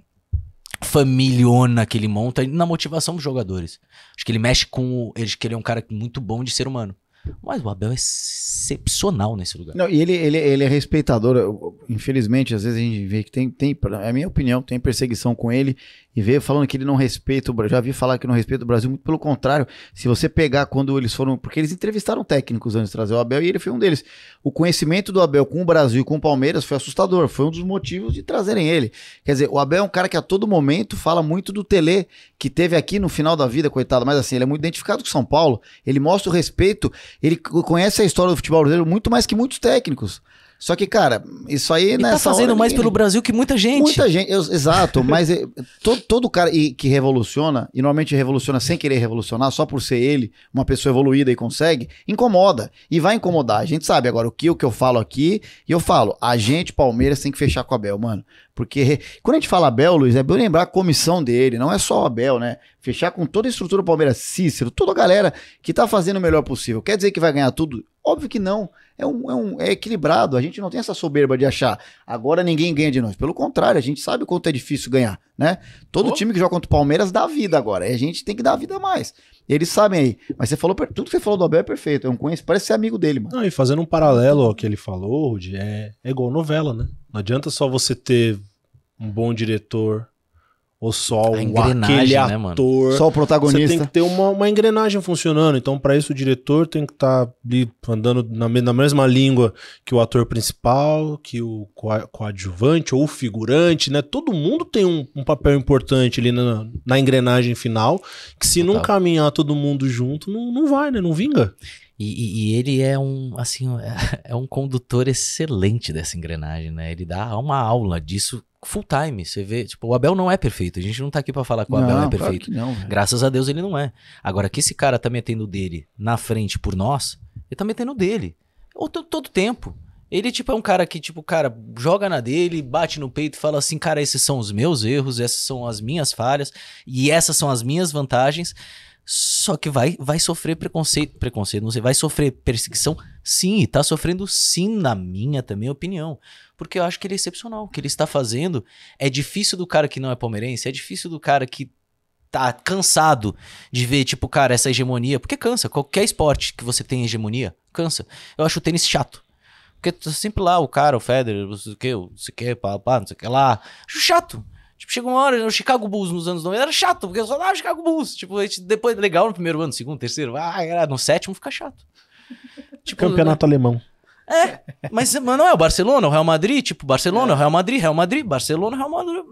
familiona que ele monta na motivação dos jogadores. Acho que ele mexe com. Acho que ele é um cara muito bom de ser humano. Mas o Abel é excepcional nesse lugar. Não, e ele, ele, ele é respeitador. Infelizmente, às vezes a gente vê que tem, tem, é a minha opinião, tem perseguição com ele e veio falando que ele não respeita o Brasil. Já vi falar que não respeita o Brasil, muito pelo contrário. Se você pegar quando eles foram. Porque eles entrevistaram técnicos antes de trazer o Abel e ele foi um deles. O conhecimento do Abel com o Brasil e com o Palmeiras foi assustador. Foi um dos motivos de trazerem ele. Quer dizer, o Abel é um cara que a todo momento fala muito do Tele, que teve aqui no final da vida, coitado. Mas assim, ele é muito identificado com São Paulo. Ele mostra o respeito. Ele conhece a história do futebol brasileiro muito mais que muitos técnicos. Só que, cara, isso aí... E né, tá fazendo hora, mais pelo Brasil que muita gente. Muita gente, eu, exato. mas eh, todo, todo cara que revoluciona, e normalmente revoluciona sem querer revolucionar, só por ser ele, uma pessoa evoluída e consegue, incomoda. E vai incomodar. A gente sabe agora o que, o que eu falo aqui. E eu falo, a gente, Palmeiras, tem que fechar com a Bel, mano. Porque quando a gente fala Abel, Luiz, é bem lembrar a comissão dele, não é só o Abel, né? Fechar com toda a estrutura do Palmeiras, Cícero, toda a galera que tá fazendo o melhor possível. Quer dizer que vai ganhar tudo? Óbvio que não é, um, é, um, é equilibrado. A gente não tem essa soberba de achar agora ninguém ganha de nós. Pelo contrário, a gente sabe o quanto é difícil ganhar, né? Todo oh. time que joga contra o Palmeiras dá vida agora. E a gente tem que dar vida mais. Eles sabem aí. Mas você falou, tudo que você falou do Abel é perfeito. Eu conheço, parece ser amigo dele, mano. Não, e fazendo um paralelo ao que ele falou, Rudy, é, é igual novela, né? Não adianta só você ter um bom diretor, ou só o aquele né, ator. Só o protagonista. Você tem que ter uma, uma engrenagem funcionando. Então, para isso, o diretor tem que estar tá andando na, na, mesma língua que o ator principal, que o coadjuvante ou o figurante, né? Todo mundo tem um, um papel importante ali na, na, engrenagem final, que se Total. não caminhar todo mundo junto, não, não vai, né? Não vinga. E, e, e, ele é um, assim, [laughs] é um condutor excelente dessa engrenagem, né? Ele dá uma aula disso full time. Você vê, tipo, o Abel não é perfeito. A gente não tá aqui para falar que o não, Abel é perfeito. Claro não, Graças a Deus ele não é. Agora que esse cara tá metendo dele na frente por nós, ele tá metendo dele. Ou todo tempo. Ele, tipo, é um cara que, tipo, cara, joga na dele, bate no peito e fala assim, cara, esses são os meus erros, essas são as minhas falhas, e essas são as minhas vantagens. Só que vai, vai sofrer preconceito, preconceito, não sei, vai sofrer perseguição, sim, e tá sofrendo sim, na minha também opinião. Porque eu acho que ele é excepcional. O que ele está fazendo é difícil do cara que não é palmeirense, é difícil do cara que tá cansado de ver, tipo, cara, essa hegemonia. Porque cansa, qualquer esporte que você tem hegemonia, cansa. Eu acho o tênis chato. Porque tá sempre lá o cara, o Federer, não sei o que, não sei o que, pá, pá, não sei o que lá. Acho chato. Tipo, chegou uma hora, né, o Chicago Bulls nos anos 90 era chato, porque eu só dava Chicago Bulls. Tipo, depois, legal no primeiro ano, segundo, terceiro, ah, era no sétimo fica chato. [laughs] Tipo, Campeonato né? alemão. É, mas, mas não é o Barcelona, o Real Madrid, tipo, Barcelona, é. o Real Madrid, Real Madrid, Barcelona, Real Madrid.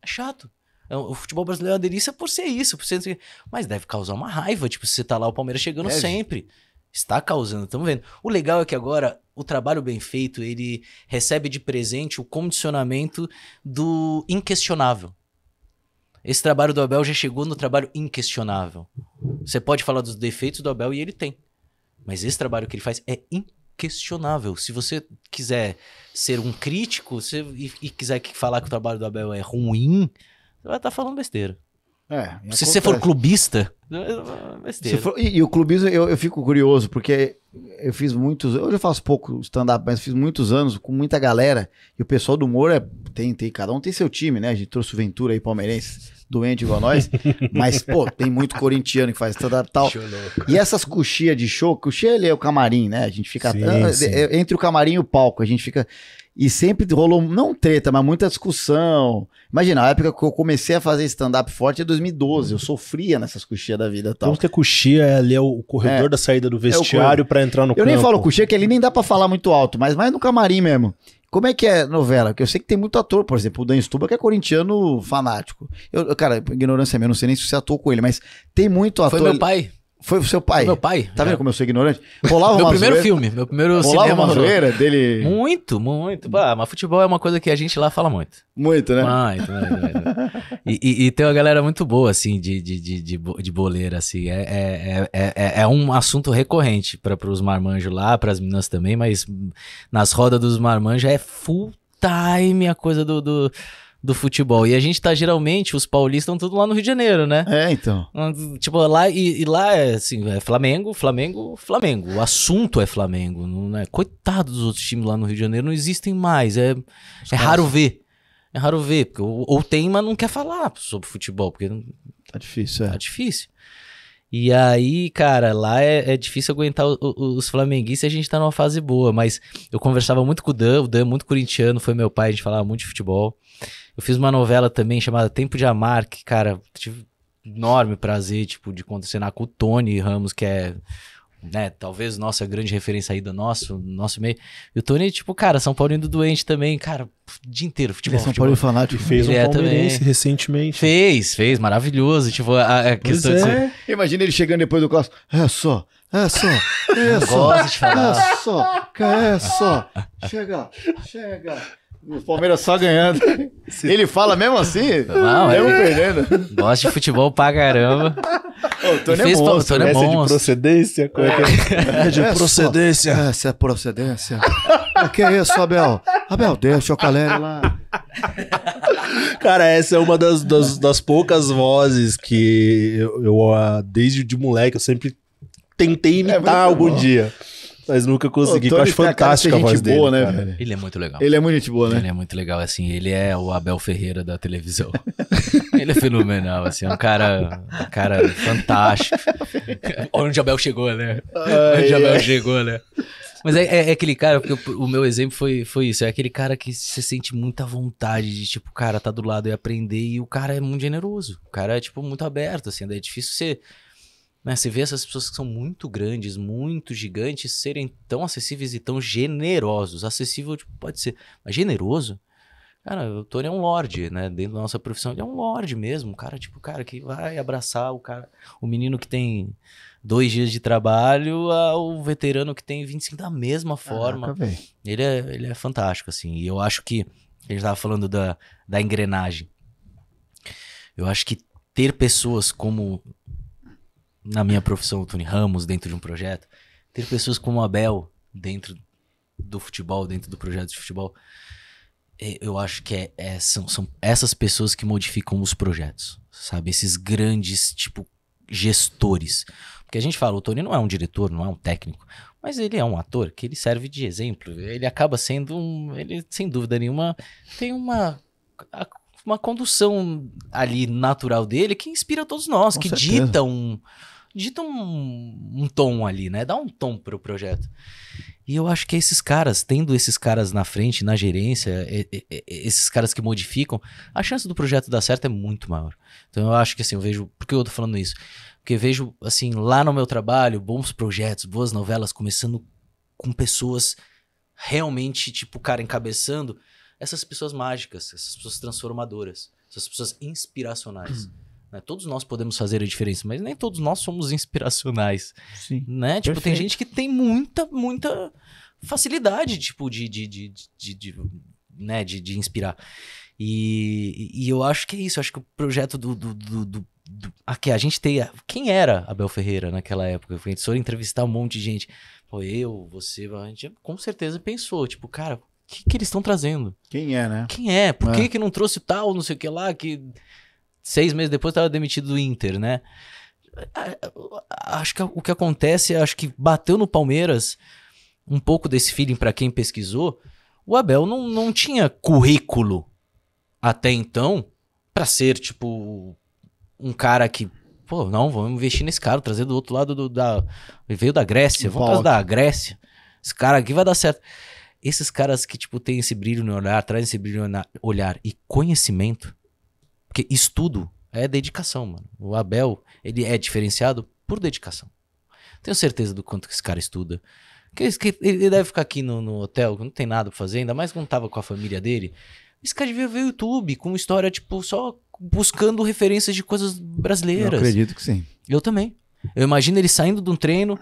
É chato. É, o futebol brasileiro é uma delícia por ser isso, por ser... Mas deve causar uma raiva, tipo, se você tá lá o Palmeiras chegando deve. sempre. Está causando, estamos vendo. O legal é que agora o trabalho bem feito, ele recebe de presente o condicionamento do inquestionável. Esse trabalho do Abel já chegou no trabalho inquestionável. Você pode falar dos defeitos do Abel e ele tem. Mas esse trabalho que ele faz é inquestionável. Se você quiser ser um crítico você, e, e quiser falar que o trabalho do Abel é ruim, você vai estar tá falando besteira. É, se você for clubista. É for, e, e, o clubismo, eu, eu, fico curioso, porque eu fiz muitos. Hoje eu faço pouco stand-up, mas fiz muitos anos com muita galera. E o pessoal do humor é, tem, tem, cada um tem seu time, né? A gente trouxe o Ventura aí, palmeirense, doente igual nós. [laughs] mas, pô, tem muito corintiano que faz stand-up e tal. E essas coxias de show, coxia ele é o camarim, né? A gente fica sim, sim. É, entre o camarim e o palco, a gente fica. E sempre rolou, não treta, mas muita discussão. Imagina, a época que eu comecei a fazer stand-up forte é 2012. Eu sofria nessas coxias da vida tal. Então, que a coxia é ali é o corredor é, da saída do é vestiário é para entrar no eu campo. Eu nem falo coxia, que ali nem dá para falar muito alto, mas mais no camarim mesmo. Como é que é novela? Porque eu sei que tem muito ator, por exemplo, o Dan Stuba, que é corintiano fanático. Eu, cara, ignorância minha, não sei nem se você atuou com ele, mas tem muito ator. Foi meu pai. Foi o seu pai. Foi meu pai. Tá já. vendo como eu sou ignorante? Rolava meu primeiro filme, meu primeiro Rolava cinema. uma zoeira dele... Muito, muito. Bah, mas futebol é uma coisa que a gente lá fala muito. Muito, né? Muito, muito, e, e, e, tem uma galera muito boa, assim, de, de, de, de, de boleira, assim. É, é, é, é, é um assunto recorrente para os marmanjos lá, para as meninas também, mas nas rodas dos marmanjos é full time a coisa do... do do futebol. E a gente tá geralmente, os paulistas estão tudo lá no Rio de Janeiro, né? É, então. Tipo, lá e, e lá é assim, é Flamengo, Flamengo, Flamengo. O assunto é Flamengo, não é? Coitado dos outros times lá no Rio de Janeiro, não existem mais. É, é raro ver. É raro ver, porque ou, ou tem, mas não quer falar sobre futebol, porque Tá difícil, é. Tá difícil. E aí, cara, lá é, é difícil aguentar o, o, os flamenguistas, a gente tá numa fase boa, mas eu conversava muito com o Dan, o Dan é muito corintiano, foi meu pai, a gente falava muito de futebol. Eu fiz uma novela também chamada Tempo de Amar, que, cara, tive enorme prazer, tipo, de condicionar com o Tony Ramos, que é né, talvez nossa grande referência aí do nosso, nosso meio. E o Tony, tipo, cara, São Paulo indo doente também, cara, o dia inteiro futebol. É São futebol. Tipo, Paulo fanático fez ele um é palmeirense também. recentemente. Fez, fez, maravilhoso, tipo, a, a questão é. de Imagina ele chegando depois do clássico, é só, é só, é só, é só, é só, chega, chega. O Palmeiras só ganhando. Ele fala mesmo assim? Não, mesmo é... perdendo. Gosta de futebol pra caramba. O Tony fez, é bom, o Tony é, é, né? é de procedência? Como é, que é? é, é de procedência. Essa é procedência. O que é isso, Abel? Abel, deixa o Caleri lá. Cara, essa é uma das, das, das poucas vozes que eu, eu, ah, desde de moleque, eu sempre tentei imitar é algum bom. dia. Mas nunca consegui. eu acho tá fantástica a voz dele. Boa, né, cara. Ele é muito legal. Ele é muito gente boa, né? Ele é muito legal, assim. Ele é o Abel Ferreira da televisão. [laughs] ele é fenomenal, assim. É um cara, um cara fantástico. [laughs] Onde Abel chegou, né? Ai, Onde Abel é. chegou, né? Mas é, é, é, aquele cara, porque o meu exemplo foi, foi isso. É aquele cara que você sente muita vontade de, tipo, cara, tá do lado e aprender. E o cara é muito generoso. O cara é, tipo, muito aberto, assim. Daí é difícil você né? Você vê essas pessoas que são muito grandes, muito gigantes, serem tão acessíveis e tão generosos. Acessível tipo, pode ser, mas generoso? Cara, o Tony é um lorde, né? Dentro da nossa profissão, ele é um lorde mesmo. Um cara, tipo, cara que vai abraçar o cara, o menino que tem dois dias de trabalho ao veterano que tem 25 da mesma forma. ele, é, ele é fantástico, assim. E eu acho que a gente estava falando da, da engrenagem. Eu acho que ter pessoas como na minha profissão, o Tony Ramos dentro de um projeto, ter pessoas como o Abel dentro do futebol, dentro do projeto de futebol. É, eu acho que é, é, são, são essas pessoas que modificam os projetos, sabe? Esses grandes, tipo, gestores. Porque a gente fala, o Tony não é um diretor, não é um técnico, mas ele é um ator que ele serve de exemplo. Ele acaba sendo um. Ele, sem dúvida nenhuma, tem uma. A, uma condução ali natural dele que inspira todos nós, Com que certeza. dita um, digita um, um, tom ali, né? Dá um tom pro projeto. E eu acho que é esses caras, tendo esses caras na frente, na gerência, e, e, esses caras que modificam, a chance do projeto dar certo é muito maior. Então eu acho que assim, eu vejo. Por que eu tô falando isso? Porque vejo, assim, lá no meu trabalho, bons projetos, boas novelas, começando com pessoas realmente, tipo, cara, encabeçando essas pessoas mágicas, essas pessoas transformadoras, essas pessoas inspiracionais. Hum. Né? Todos nós podemos fazer a diferença, mas nem todos nós somos inspiracionais. Sim. Né? Tipo, Perfeito. tem gente que tem muita, muita facilidade, tipo, de, de, de, de, de né? de, de inspirar. E, e, eu acho que é isso. acho que o projeto do. do, do, do, aqui, a gente tem. Quem era Abel Ferreira naquela época? A gente foi entrevistar um monte de gente. Pô, eu, você, a gente com certeza pensou, tipo, cara, o que, que eles estão trazendo? Quem é, né? Quem é? Por é. Que, que não trouxe tal, não sei o que lá, que seis meses depois estava demitido do Inter, né? Acho que o que acontece, acho que bateu no Palmeiras um pouco desse feeling para quem pesquisou. O Abel não, não tinha currículo até então para ser, tipo, um cara que pô, não, vamos investir nesse cara, trazer do outro lado do, da. Veio da Grécia, vamos trazer da Grécia. Esse cara aqui vai dar certo. Esses caras que, tipo, tem esse brilho no olhar, trazem esse brilho no olhar e conhecimento, porque estudo é dedicação, mano. O Abel, ele é diferenciado por dedicação. Tenho certeza do quanto que esse cara estuda. Que ele deve ficar aqui no, no hotel, que não tem nada pra fazer, ainda mais quando tava com a família dele. Esse cara devia ver o YouTube com história, tipo, só buscando referências de coisas brasileiras. Eu acredito que sim. Eu também. Eu imagino ele saindo de um treino,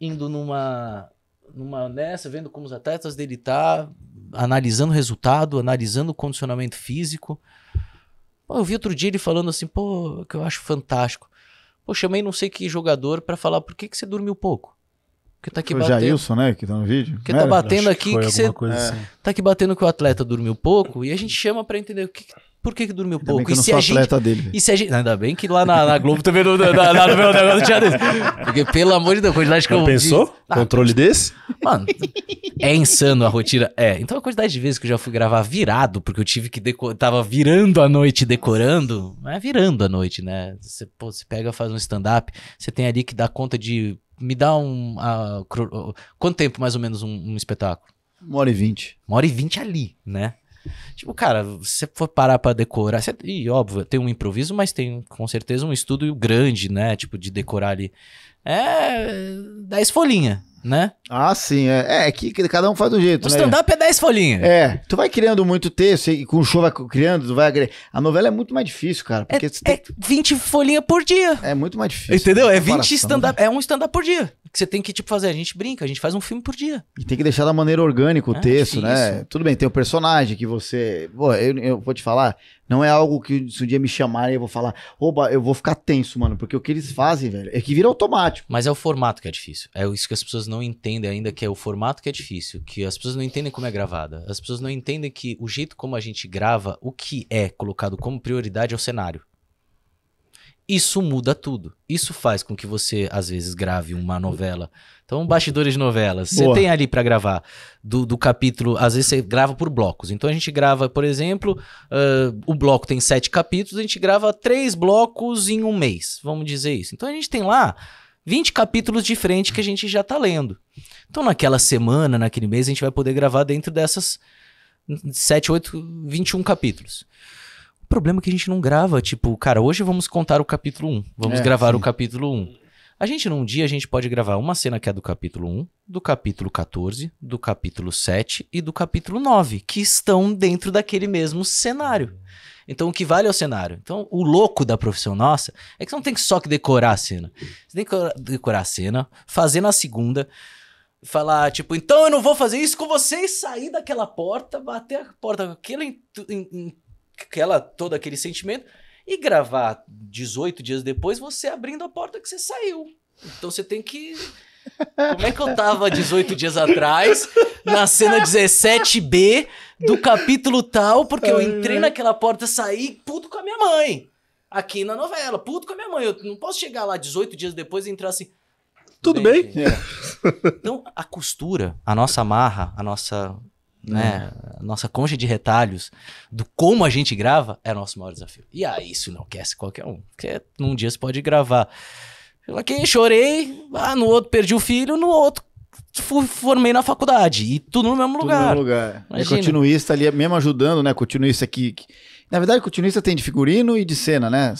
indo numa numa nessa, vendo como os atletas dele tá, analisando o resultado, analisando o condicionamento físico. Eu vi outro dia ele falando assim, pô, que eu acho fantástico. Pô, chamei não sei que jogador para falar por que, que você dormiu pouco. Porque tá aqui foi batendo. O Jailson, né, que tá no vídeo. Porque tá né? batendo aqui que, que você. É. Assim. Tá aqui batendo que o atleta dormiu pouco e a gente chama para entender o que, que por que, que dormiu ainda pouco? e se a gente, dele. E se a gente, ainda bem que lá na, na Globo também não, na, na, no meu negócio não tinha desse. Porque, pelo amor de Deus, a quantidade que não eu. Pensou? De... Ah, Controle desse? Mano, é insano a rotina. É. Então a quantidade de vezes que eu já fui gravar virado, porque eu tive que Tava virando a noite decorando. Não é virando a noite, né? Você, pô, você pega, faz um stand-up, você tem ali que dar conta de. Me dá um. quanto tempo mais ou menos um, um espetáculo? Uma hora e vinte. Uma hora e vinte ali, né? Tipo, cara, se você for parar pra decorar, você, e óbvio, tem um improviso, mas tem com certeza um estudo grande, né? Tipo, de decorar ali. É. 10 folhinhas né? Ah, sim. É, é que cada um faz do jeito. O né? stand-up é 10 folhinhas. É. Tu vai criando muito texto e com o show vai criando, tu vai A novela é muito mais difícil, cara. Porque é, tem... é 20 folhinhas por dia. É muito mais difícil. Entendeu? É 20 stand-up. Né? É um stand-up por dia. Que você tem que, tipo, fazer. A gente brinca, a gente faz um filme por dia. E tem que deixar da maneira orgânica o é, texto, né? Tudo bem, tem o personagem que você. Pô, eu, eu vou te falar. Não é algo que se um dia me chamarem eu vou falar, oba, eu vou ficar tenso, mano, porque o que eles fazem, velho, é que vira automático. Mas é o formato que é difícil. É isso que as pessoas não entendem ainda, que é o formato que é difícil, que as pessoas não entendem como é gravada. As pessoas não entendem que o jeito como a gente grava, o que é colocado como prioridade é o cenário. Isso muda tudo. Isso faz com que você, às vezes, grave uma novela então, bastidores de novelas. Você tem ali para gravar do, do, capítulo. Às vezes você grava por blocos. Então a gente grava, por exemplo, uh, o bloco tem sete capítulos, a gente grava três blocos em um mês. Vamos dizer isso. Então a gente tem lá 20 capítulos de frente que a gente já está lendo. Então, naquela semana, naquele mês, a gente vai poder gravar dentro dessas 7, 8, 21 capítulos. O problema é que a gente não grava, tipo, cara, hoje vamos contar o capítulo 1. Vamos é, gravar sim. o capítulo 1. A gente, num dia, a gente pode gravar uma cena que é do capítulo 1, do capítulo 14, do capítulo 7 e do capítulo 9, que estão dentro daquele mesmo cenário. Então, o que vale é o cenário. Então, o louco da profissão nossa é que você não tem só que decorar a cena. Você tem que decorar a cena, fazer na segunda, falar, tipo, então eu não vou fazer isso com vocês, sair daquela porta, bater a porta com aquela, aquela, todo aquele sentimento e gravar 18 dias depois, você abrindo a porta que você saiu. Então você tem que. [laughs] Como é que eu tava 18 dias atrás, na cena 17B do capítulo tal, porque eu entrei naquela porta, saí puto com a minha mãe. Aqui na novela, puto com a minha mãe. Eu não posso chegar lá 18 dias depois e entrar assim. Tudo bem? bem? É. Então, a costura, a nossa marra, a nossa né? né? Nossa concha de retalhos do como a gente grava é nosso maior desafio. E aí, ah, isso não quer se qualquer um. Porque num dia você pode gravar. Eu aqui chorei, ah, no outro perdi o filho, no outro formei na faculdade. E tudo no mesmo tudo lugar. No mesmo lugar. E é continuista ali, mesmo ajudando, né? Continuista aqui. que na verdade, continuista tem de figurino e de cena, né?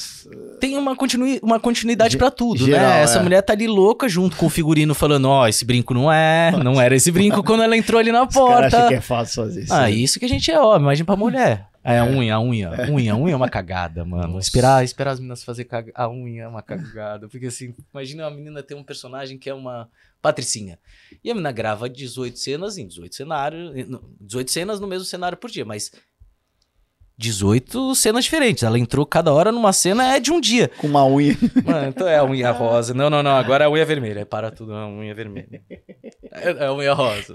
Tem uma, continui, uma continuidade para tudo, né? geral, né? Essa é. mulher tá ali louca junto com o figurino falando: ó, oh, esse brinco não é, não era esse brinco [laughs] quando ela entrou ali na porta. Os cara que é fácil fazer isso. Ah, né? isso que a gente é homem, imagina pra mulher. É, a é. unha, a unha. É. Unha, a unha é uma cagada, mano. Esperar, esperar as meninas fazer caga... a unha é uma cagada. Porque assim, imagina uma menina ter um personagem que é uma patricinha. E a menina grava 18 cenas em 18 cenários, 18 cenas no mesmo cenário por dia, mas 18 cenas diferentes. Ela entrou cada hora numa cena é de um dia. Com uma unha. [laughs] Mano, então é a unha rosa. Não, não, não. Agora é a unha vermelha. Para tudo, é a unha vermelha. É, é a unha rosa.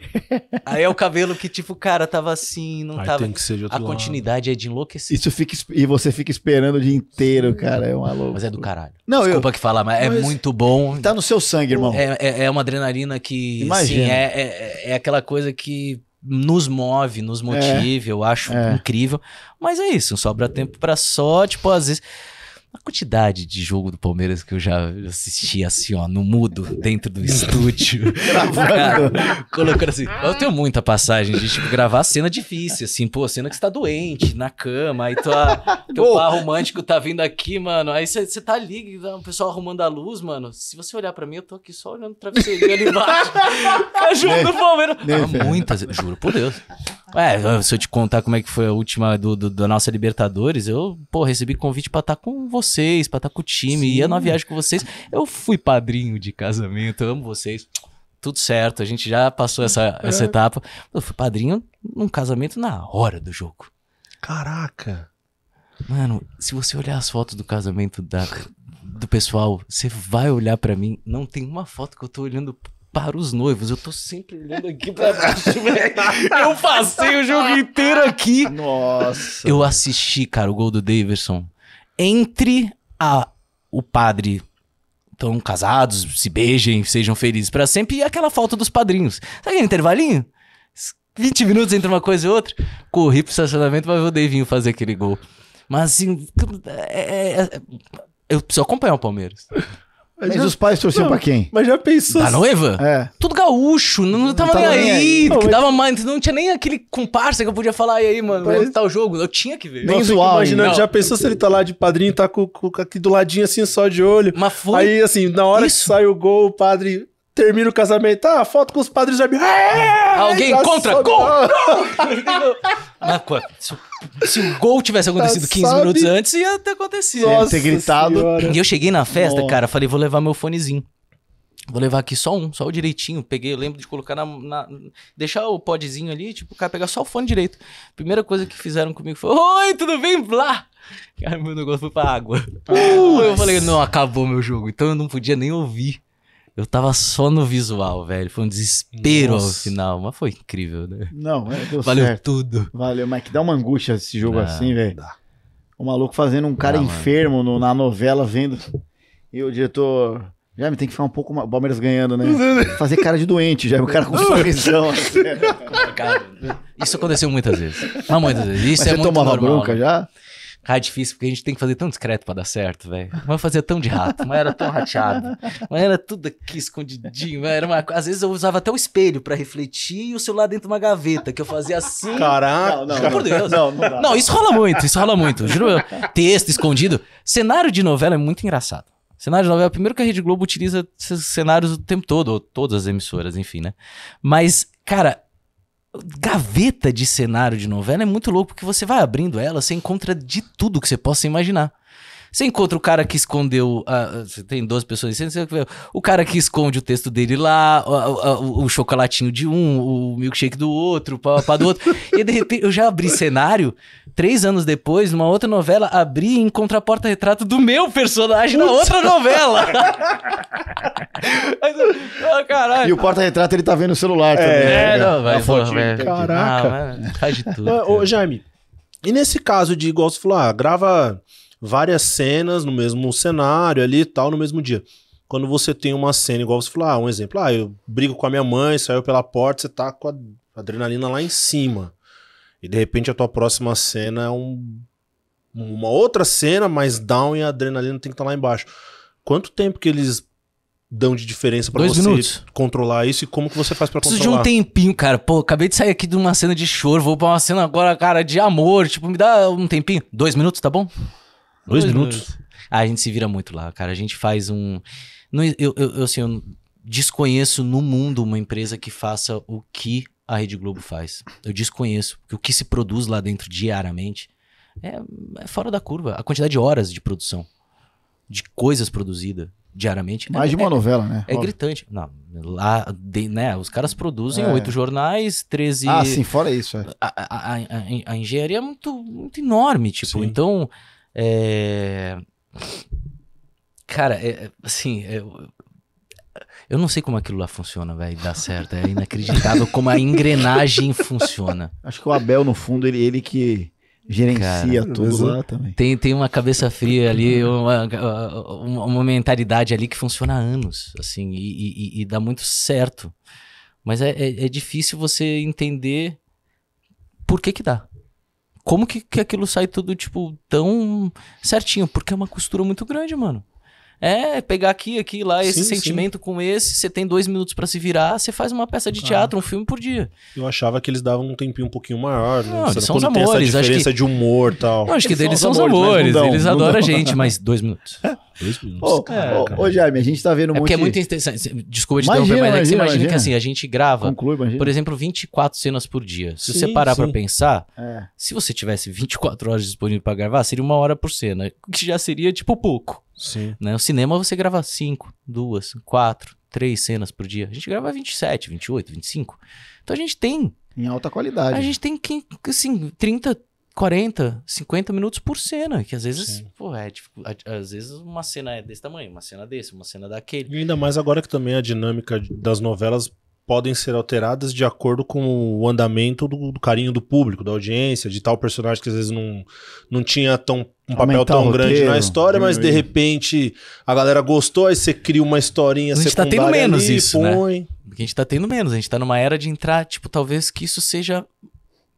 Aí é o cabelo que, tipo, cara, tava assim, não Aí tava. Tem que ser de outro a lado. continuidade é de enlouquecer. Isso fica, e você fica esperando o dia inteiro, cara. É uma louca. Mas é do caralho. Não, Desculpa eu... que falar, mas, mas, é muito bom. Tá no seu sangue, irmão. É, é, é uma adrenalina que. Imagina. Sim, é, é, é aquela coisa que nos move, nos motive, é, eu acho é. incrível. Mas é isso, sobra tempo para só, tipo, às vezes a quantidade de jogo do Palmeiras que eu já assisti assim, ó, no mudo, dentro do estúdio. Cara, [laughs] [laughs] colocando assim. Eu tenho muita passagem de tipo, gravar cena difícil, assim, pô, cena que você tá doente, na cama, aí tua, ah, teu Boa. par romântico tá vindo aqui, mano. Aí você tá ali, o pessoal arrumando a luz, mano. Se você olhar pra mim, eu tô aqui só olhando o travesseirinho ali embaixo. tá [laughs] jogo do Palmeiras. Ah, muitas, juro por Deus. É, se eu te contar como é que foi a última do, do da nossa Libertadores, eu, pô, recebi convite pra estar tá com você vocês, pra estar tá com o time, Sim. ia na viagem com vocês. Eu fui padrinho de casamento, amo vocês. Tudo certo, a gente já passou essa, [laughs] essa etapa. Eu fui padrinho num casamento na hora do jogo. Caraca! Mano, se você olhar as fotos do casamento da, do pessoal, você vai olhar para mim. Não tem uma foto que eu tô olhando para os noivos. Eu tô sempre olhando aqui pra baixo, [laughs] velho. Eu passei o jogo inteiro aqui. Nossa. Eu assisti, cara, o gol do Davidson entre a o padre estão casados, se beijem, sejam felizes para sempre, e aquela falta dos padrinhos. Sabe aquele intervalinho? 20 minutos entre uma coisa e outra. Corri pro estacionamento pra ver o Deivinho fazer aquele gol. Mas assim. É, é, é eu preciso acompanhar o Palmeiras. Mas, mas já... os pais torciam pra quem? Mas já pensou. Da noiva? É. Tudo gaúcho, não, não tava, não tava nem aí. Não, que mas... dava mais, não tinha nem aquele comparsa que eu podia falar, e aí, mano, mas... vai tá o jogo. Eu tinha que ver. Nem zoar. Imaginando, já pensou se ele tá lá de padrinho, tá com, com aqui do ladinho assim, só de olho. Mas foi... Aí, assim, na hora Isso. que sai o gol, o padre termina o casamento, ah, foto com os padres já me... Alguém contra, gol! gol! [laughs] Mas, se o gol tivesse acontecido 15 ah, sabe? minutos antes, ia ter acontecido. Nossa ter gritado. Senhora. E eu cheguei na festa, Nossa. cara, falei, vou levar meu fonezinho. Vou levar aqui só um, só o direitinho. Peguei, eu lembro de colocar na, na. deixar o podzinho ali, tipo, o cara pegar só o fone direito. Primeira coisa que fizeram comigo foi: Oi, tudo bem? Blá! Cara, meu negócio foi pra água. Uh, eu falei: Não, acabou meu jogo. Então eu não podia nem ouvir. Eu tava só no visual, velho. Foi um desespero Nossa. ao final, mas foi incrível, né? Não, é, deu Valeu certo. tudo. Valeu, mas que dá uma angústia esse jogo não, assim, velho. O maluco fazendo um cara não, enfermo no, na novela, vendo. E o diretor. Já me tem que ficar um pouco. O Palmeiras ganhando, né? [laughs] Fazer cara de doente, já. O cara com [laughs] sorrisão. Assim. Isso aconteceu muitas vezes. Não, muitas vezes. Isso mas é você muito tomava normal, bronca né? já? Ah, é difícil, porque a gente tem que fazer tão discreto para dar certo, velho. Mas fazia tão de rato, mas era tão rateado. Mas era tudo aqui escondidinho, era uma... Às vezes eu usava até o espelho para refletir e o celular dentro de uma gaveta, que eu fazia assim. Caraca! Não, não, por Deus. Não, não, não, isso rola muito, isso rola muito. Juro, texto escondido. Cenário de novela é muito engraçado. Cenário de novela, primeiro que a Rede Globo utiliza esses cenários o tempo todo, ou todas as emissoras, enfim, né? Mas, cara, gaveta de cenário de novela é muito louco, porque você vai abrindo ela, você encontra de tudo que você possa imaginar. Você encontra o cara que escondeu. Ah, você tem duas pessoas cima, você, o cara que esconde o texto dele lá, o, chocolatinho de um, o milkshake do outro, o pá do outro. e de repente, eu já abri cenário, três anos depois, numa outra novela, abri e encontrei a porta-retrato do meu personagem na outra novela. oh, [laughs] ah, caralho. E o porta-retrato ele tá vendo no celular também. É, né? não, vai, pô, é, Caraca. Ah, mas, faz de tudo. Ô, Jaime. E nesse caso de igual você falou, ah, grava várias cenas no mesmo cenário ali e tal, no mesmo dia. Quando você tem uma cena, igual você falou, ah, um exemplo, ah, eu brigo com a minha mãe, saiu pela porta, você tá com a adrenalina lá em cima. E de repente a tua próxima cena é um, uma outra cena, mas down e a adrenalina tem que estar tá lá embaixo. Quanto tempo que eles dão de diferença para você minutos. controlar isso e como que você faz para controlar? Preciso de um tempinho, cara. Pô, acabei de sair aqui de uma cena de choro, vou para uma cena agora, cara, de amor. Tipo, me dá um tempinho. Dois minutos, tá bom? Dois, dois minutos? minutos. Ah, a gente se vira muito lá, cara. A gente faz um. Não, eu, eu, assim, eu desconheço no mundo uma empresa que faça o que a Rede Globo faz. Eu desconheço. Porque o que se produz lá dentro diariamente é, é fora da curva. A quantidade de horas de produção, de coisas produzidas diariamente. É Mais é, de uma é, novela, né? É Óbvio. gritante. Não, lá, de, né, os caras produzem é. oito é. jornais, 13... Ah, sim, fora isso. É. A, a, a, a, engenharia é muito, muito enorme, tipo, sim. então... É... Cara, é, assim, eu, é, eu não sei como aquilo lá funciona, velho, dá certo. É inacreditável como a engrenagem funciona. Acho que o Abel, no fundo, ele, ele que gerencia Cara, tudo Tem, tem uma cabeça fria ali, uma, uma, uma mentalidade ali que funciona há anos, assim, e, e, e dá muito certo. Mas é, é, é, difícil você entender por que que dá. Como que, que aquilo sai tudo, tipo, tão certinho? Porque é uma costura muito grande, mano. É, pegar aqui, aqui, lá, esse sim, sentimento sim. com esse, você tem dois minutos para se virar, você faz uma peça de ah. teatro, ah, um filme por dia. Eu achava que eles davam um tempinho um pouquinho maior, né? Não, eles são os amores. Essa diferença acho que... de humor tal. Não, acho que deles são os amores, dão, né? eles adoram a gente, mas dois minutos. É. Dois minutos. Ô, oh, oh, Jaime, a gente tá vendo muito. É monte... porque é muito interessante. Desculpa te interromper, mas é que você imagina, imagina, que assim, a gente grava, Conclui, por exemplo, 24 cenas por dia. Se sim, você parar para pensar, é. se você tivesse 24 horas disponíveis para gravar, seria uma hora por cena, que já seria tipo pouco. Sim. Né? O cinema você grava 5, 2, 4, 3 cenas por dia. A gente grava 27, 28, 25. Então a gente tem. Em alta qualidade. A gente tem assim, 30, 40, 50 minutos por cena, que às vezes, pô, é, tipo, às vezes uma cena é desse tamanho, uma cena desse, uma cena daquele. E ainda mais agora que também a dinâmica das novelas podem ser alteradas de acordo com o andamento do, do, carinho do público, da audiência, de tal personagem que às vezes não, não tinha tão, um papel tão grande na história, mas de uhum. repente a galera gostou, aí você cria uma historinha a gente tá tendo menos ali, isso, né? põe... né? a gente tá tendo menos, a gente tá numa era de entrar, tipo, talvez que isso seja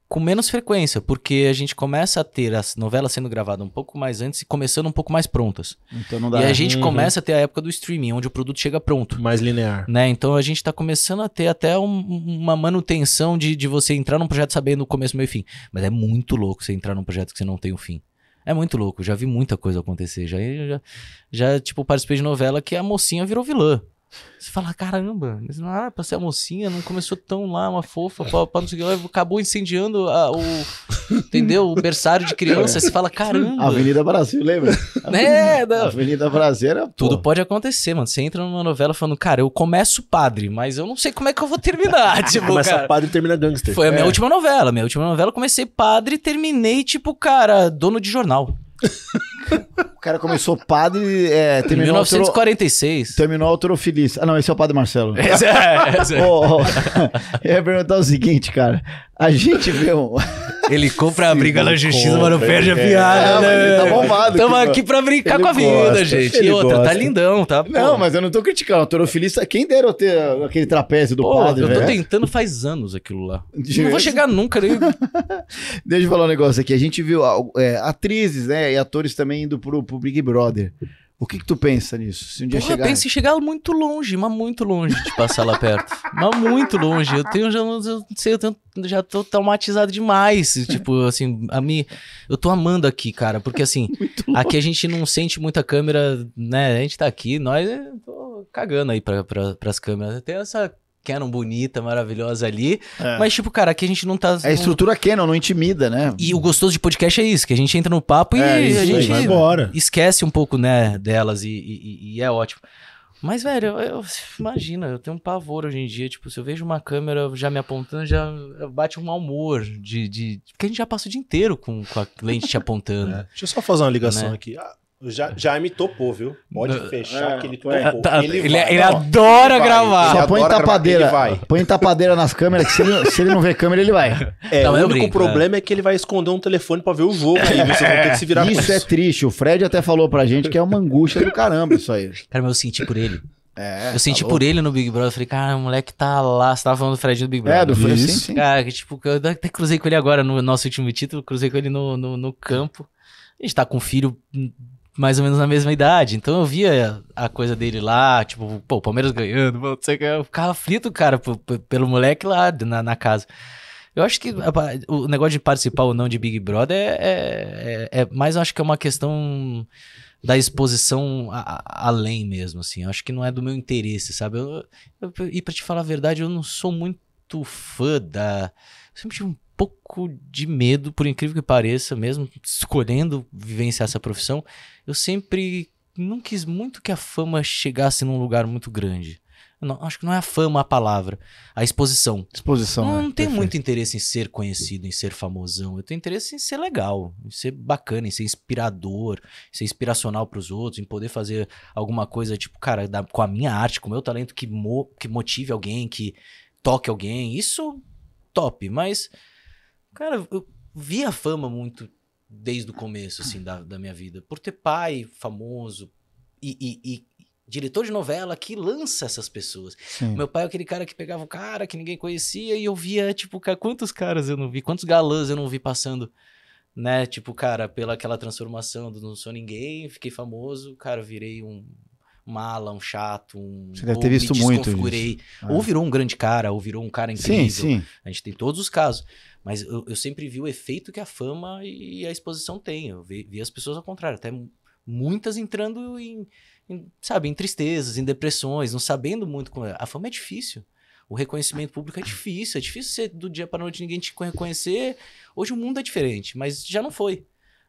com menos frequência, porque a gente começa a ter as novelas sendo gravadas um pouco mais antes e começando um pouco mais prontas. Então não dá. E a gente uhum. começa a ter a época do streaming, onde o produto chega pronto. Mais linear. Né? Então a gente está começando a ter até um, uma manutenção de, de você entrar num projeto sabendo o começo, meio e fim. Mas é muito louco você entrar num projeto que você não tem o um fim. É muito louco, já vi muita coisa acontecer. Já, já, já, tipo, participei de novela que a mocinha virou vilã. Você fala, caramba, ah, pra ser a mocinha, não começou tão lá, uma fofa, pra, pra não sei o que, acabou incendiando a, o, entendeu? O berçário de criança, é. você fala, caramba. Avenida Brasil, lembra? Né? Avenida, Avenida Brasil era, Tudo pode acontecer, mano. Você entra numa novela falando, cara, eu começo padre, mas eu não sei como é que eu vou terminar, [laughs] tipo, Começa cara, padre e termina gangster. Foi a minha é. última novela, minha última novela, comecei padre e terminei, tipo, cara, dono de jornal. [laughs] O cara começou padre. É, terminou 1946. Altero... Terminou alterofilista. Ah, não, esse é o padre Marcelo. [laughs] Esse é, esse é. Oh, oh. Eu ia perguntar o seguinte, cara. A gente vê um. [laughs] Ele compra a briga na justiça, compra, mas não perde a piada. É, né? Tá bombado. Tamo aqui pra brincar ele com a gosta, vida, gente. E outra, tá gosta. tá lindão, tá? Pô. Não, mas eu não tô criticando. Alterofilista, quem dera eu ter aquele trapézio do pô, padre, Eu tô tentando faz anos aquilo lá. De... Não vou chegar nunca, né? [laughs] Deixa eu falar um negócio aqui. A gente viu ah, é, atrizes, né? E atores também indo pro pro Big Brother. O que, que tu pensa nisso? Se um dia Porra, chegar... Eu penso em chegar muito longe, mas muito longe de passar lá perto. [laughs] mas muito longe. Eu tenho já, eu sei, eu tenho, já tô traumatizado demais. Tipo, assim, a mim, eu tô amando aqui, cara, porque assim, [laughs] aqui a gente não sente muita câmera, né? A gente tá aqui, nós é, tô cagando aí pra, pra, pras câmeras. Tem essa Canon bonita, maravilhosa ali. É. Mas, tipo, cara, aqui a gente não tá. É a estrutura Canon, não intimida, né? E o gostoso de podcast é isso, que a gente entra no papo e é, a gente embora. esquece um pouco, né, delas e, e, e é ótimo. Mas, velho, eu, eu, imagina, eu tenho um pavor hoje em dia. Tipo, se eu vejo uma câmera já me apontando, já bate um mau humor de. de porque a gente já passa o dia inteiro com, com a lente te apontando. É. Deixa eu só fazer uma ligação né? aqui. Ah, já me topou, viu? Pode fechar é, que ele é, tá, topou. Tá, ele, ele, vai, ele adora ele gravar. Só põe tapadeira. Gravar, vai. Põe tapadeira nas câmeras, que se ele, se ele não ver câmera, ele vai. É, não, o único brinco, problema é. é. que ele vai esconder um telefone pra ver o jogo aí. Você vai ter que se virar Isso é triste. O Fred até falou pra gente que é uma angústia do caramba isso aí. Cara, mas eu senti por ele. É, eu senti tá por ele no Big Brother. Falei, cara, o moleque tá lá. Você tava falando do Fred do Big é, Brother. É, do Fred, sim, sim. Cara, que, tipo, eu até cruzei com ele agora no nosso último título. Cruzei com ele no, no, no campo. A gente tá com filho mais ou menos na mesma idade. Então eu via a coisa dele lá, tipo, pô, o Palmeiras ganhando, não sei o que. Eu ficava aflito, cara, pelo moleque lá na, na casa. Eu acho que o negócio de participar ou não de Big Brother é, é, é, é mais, acho que é uma questão da exposição a, a, além mesmo, assim. Eu acho que não é do meu interesse, sabe? Eu, eu, e para te falar a verdade, eu não sou muito fã da. Eu sempre tive um pouco de medo, por incrível que pareça, mesmo escolhendo vivenciar essa profissão, eu sempre não quis muito que a fama chegasse num lugar muito grande. Não, acho que não é a fama a palavra, a exposição. Exposição. Não, é, não tenho muito interesse em ser conhecido, em ser famosão. Eu tenho interesse em ser legal, em ser bacana, em ser inspirador, em ser inspiracional para os outros, em poder fazer alguma coisa, tipo, cara, da, com a minha arte, com o meu talento que, mo, que motive alguém, que toque alguém. Isso top, mas Cara, eu vi a fama muito desde o começo, assim, da, da minha vida. Por ter pai famoso e, e, e diretor de novela que lança essas pessoas. Sim. Meu pai é aquele cara que pegava o cara que ninguém conhecia e eu via, tipo, quantos caras eu não vi, quantos galãs eu não vi passando, né? Tipo, cara, pela aquela transformação do Não Sou Ninguém, fiquei famoso, cara, virei um mala, um chato, um. Você deve ter visto muito. Desconfigurei. Isso. É. Ah. Ou virou um grande cara, ou virou um cara incrível. Sim, sim. A gente tem todos os casos. Mas eu, eu sempre vi o efeito que a fama e a exposição tem. Eu vi, vi as pessoas ao contrário, até muitas entrando em, em, sabe, em tristezas, em depressões, não sabendo muito como. É. A fama é difícil. O reconhecimento público é difícil. É difícil ser do dia para noite ninguém te reconhecer. Hoje o mundo é diferente, mas já não foi.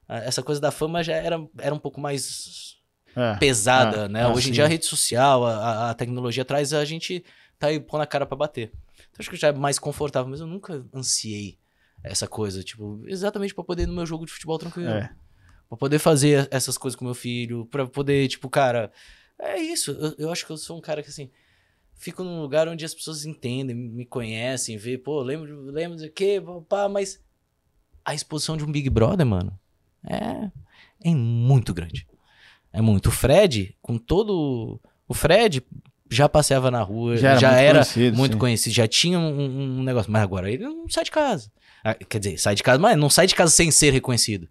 Ah, essa coisa da fama já era, era um pouco mais é, pesada, é, né? Ah, Hoje em dia a rede social, a, a tecnologia traz a gente tá aí pô na cara para bater. Então acho que já é mais confortável, mas eu nunca ansiei essa coisa, tipo, exatamente para poder ir no meu jogo de futebol tranquilo. É. Pra poder fazer essas coisas com meu filho, para poder, tipo, cara, é isso. Eu, eu, acho que eu sou um cara que, assim, fico num lugar onde as pessoas entendem, me conhecem, vê, pô, lembro, lembro de quê, pá, mas a exposição de um Big Brother, mano, é, é muito grande. É muito. O Fred, com todo. O Fred já passeava na rua, já era já muito, era conhecido, muito conhecido, já tinha um, um, negócio. Mas agora ele não sai de casa. Ah, quer dizer, sai de casa, mas não sai de casa sem ser reconhecido.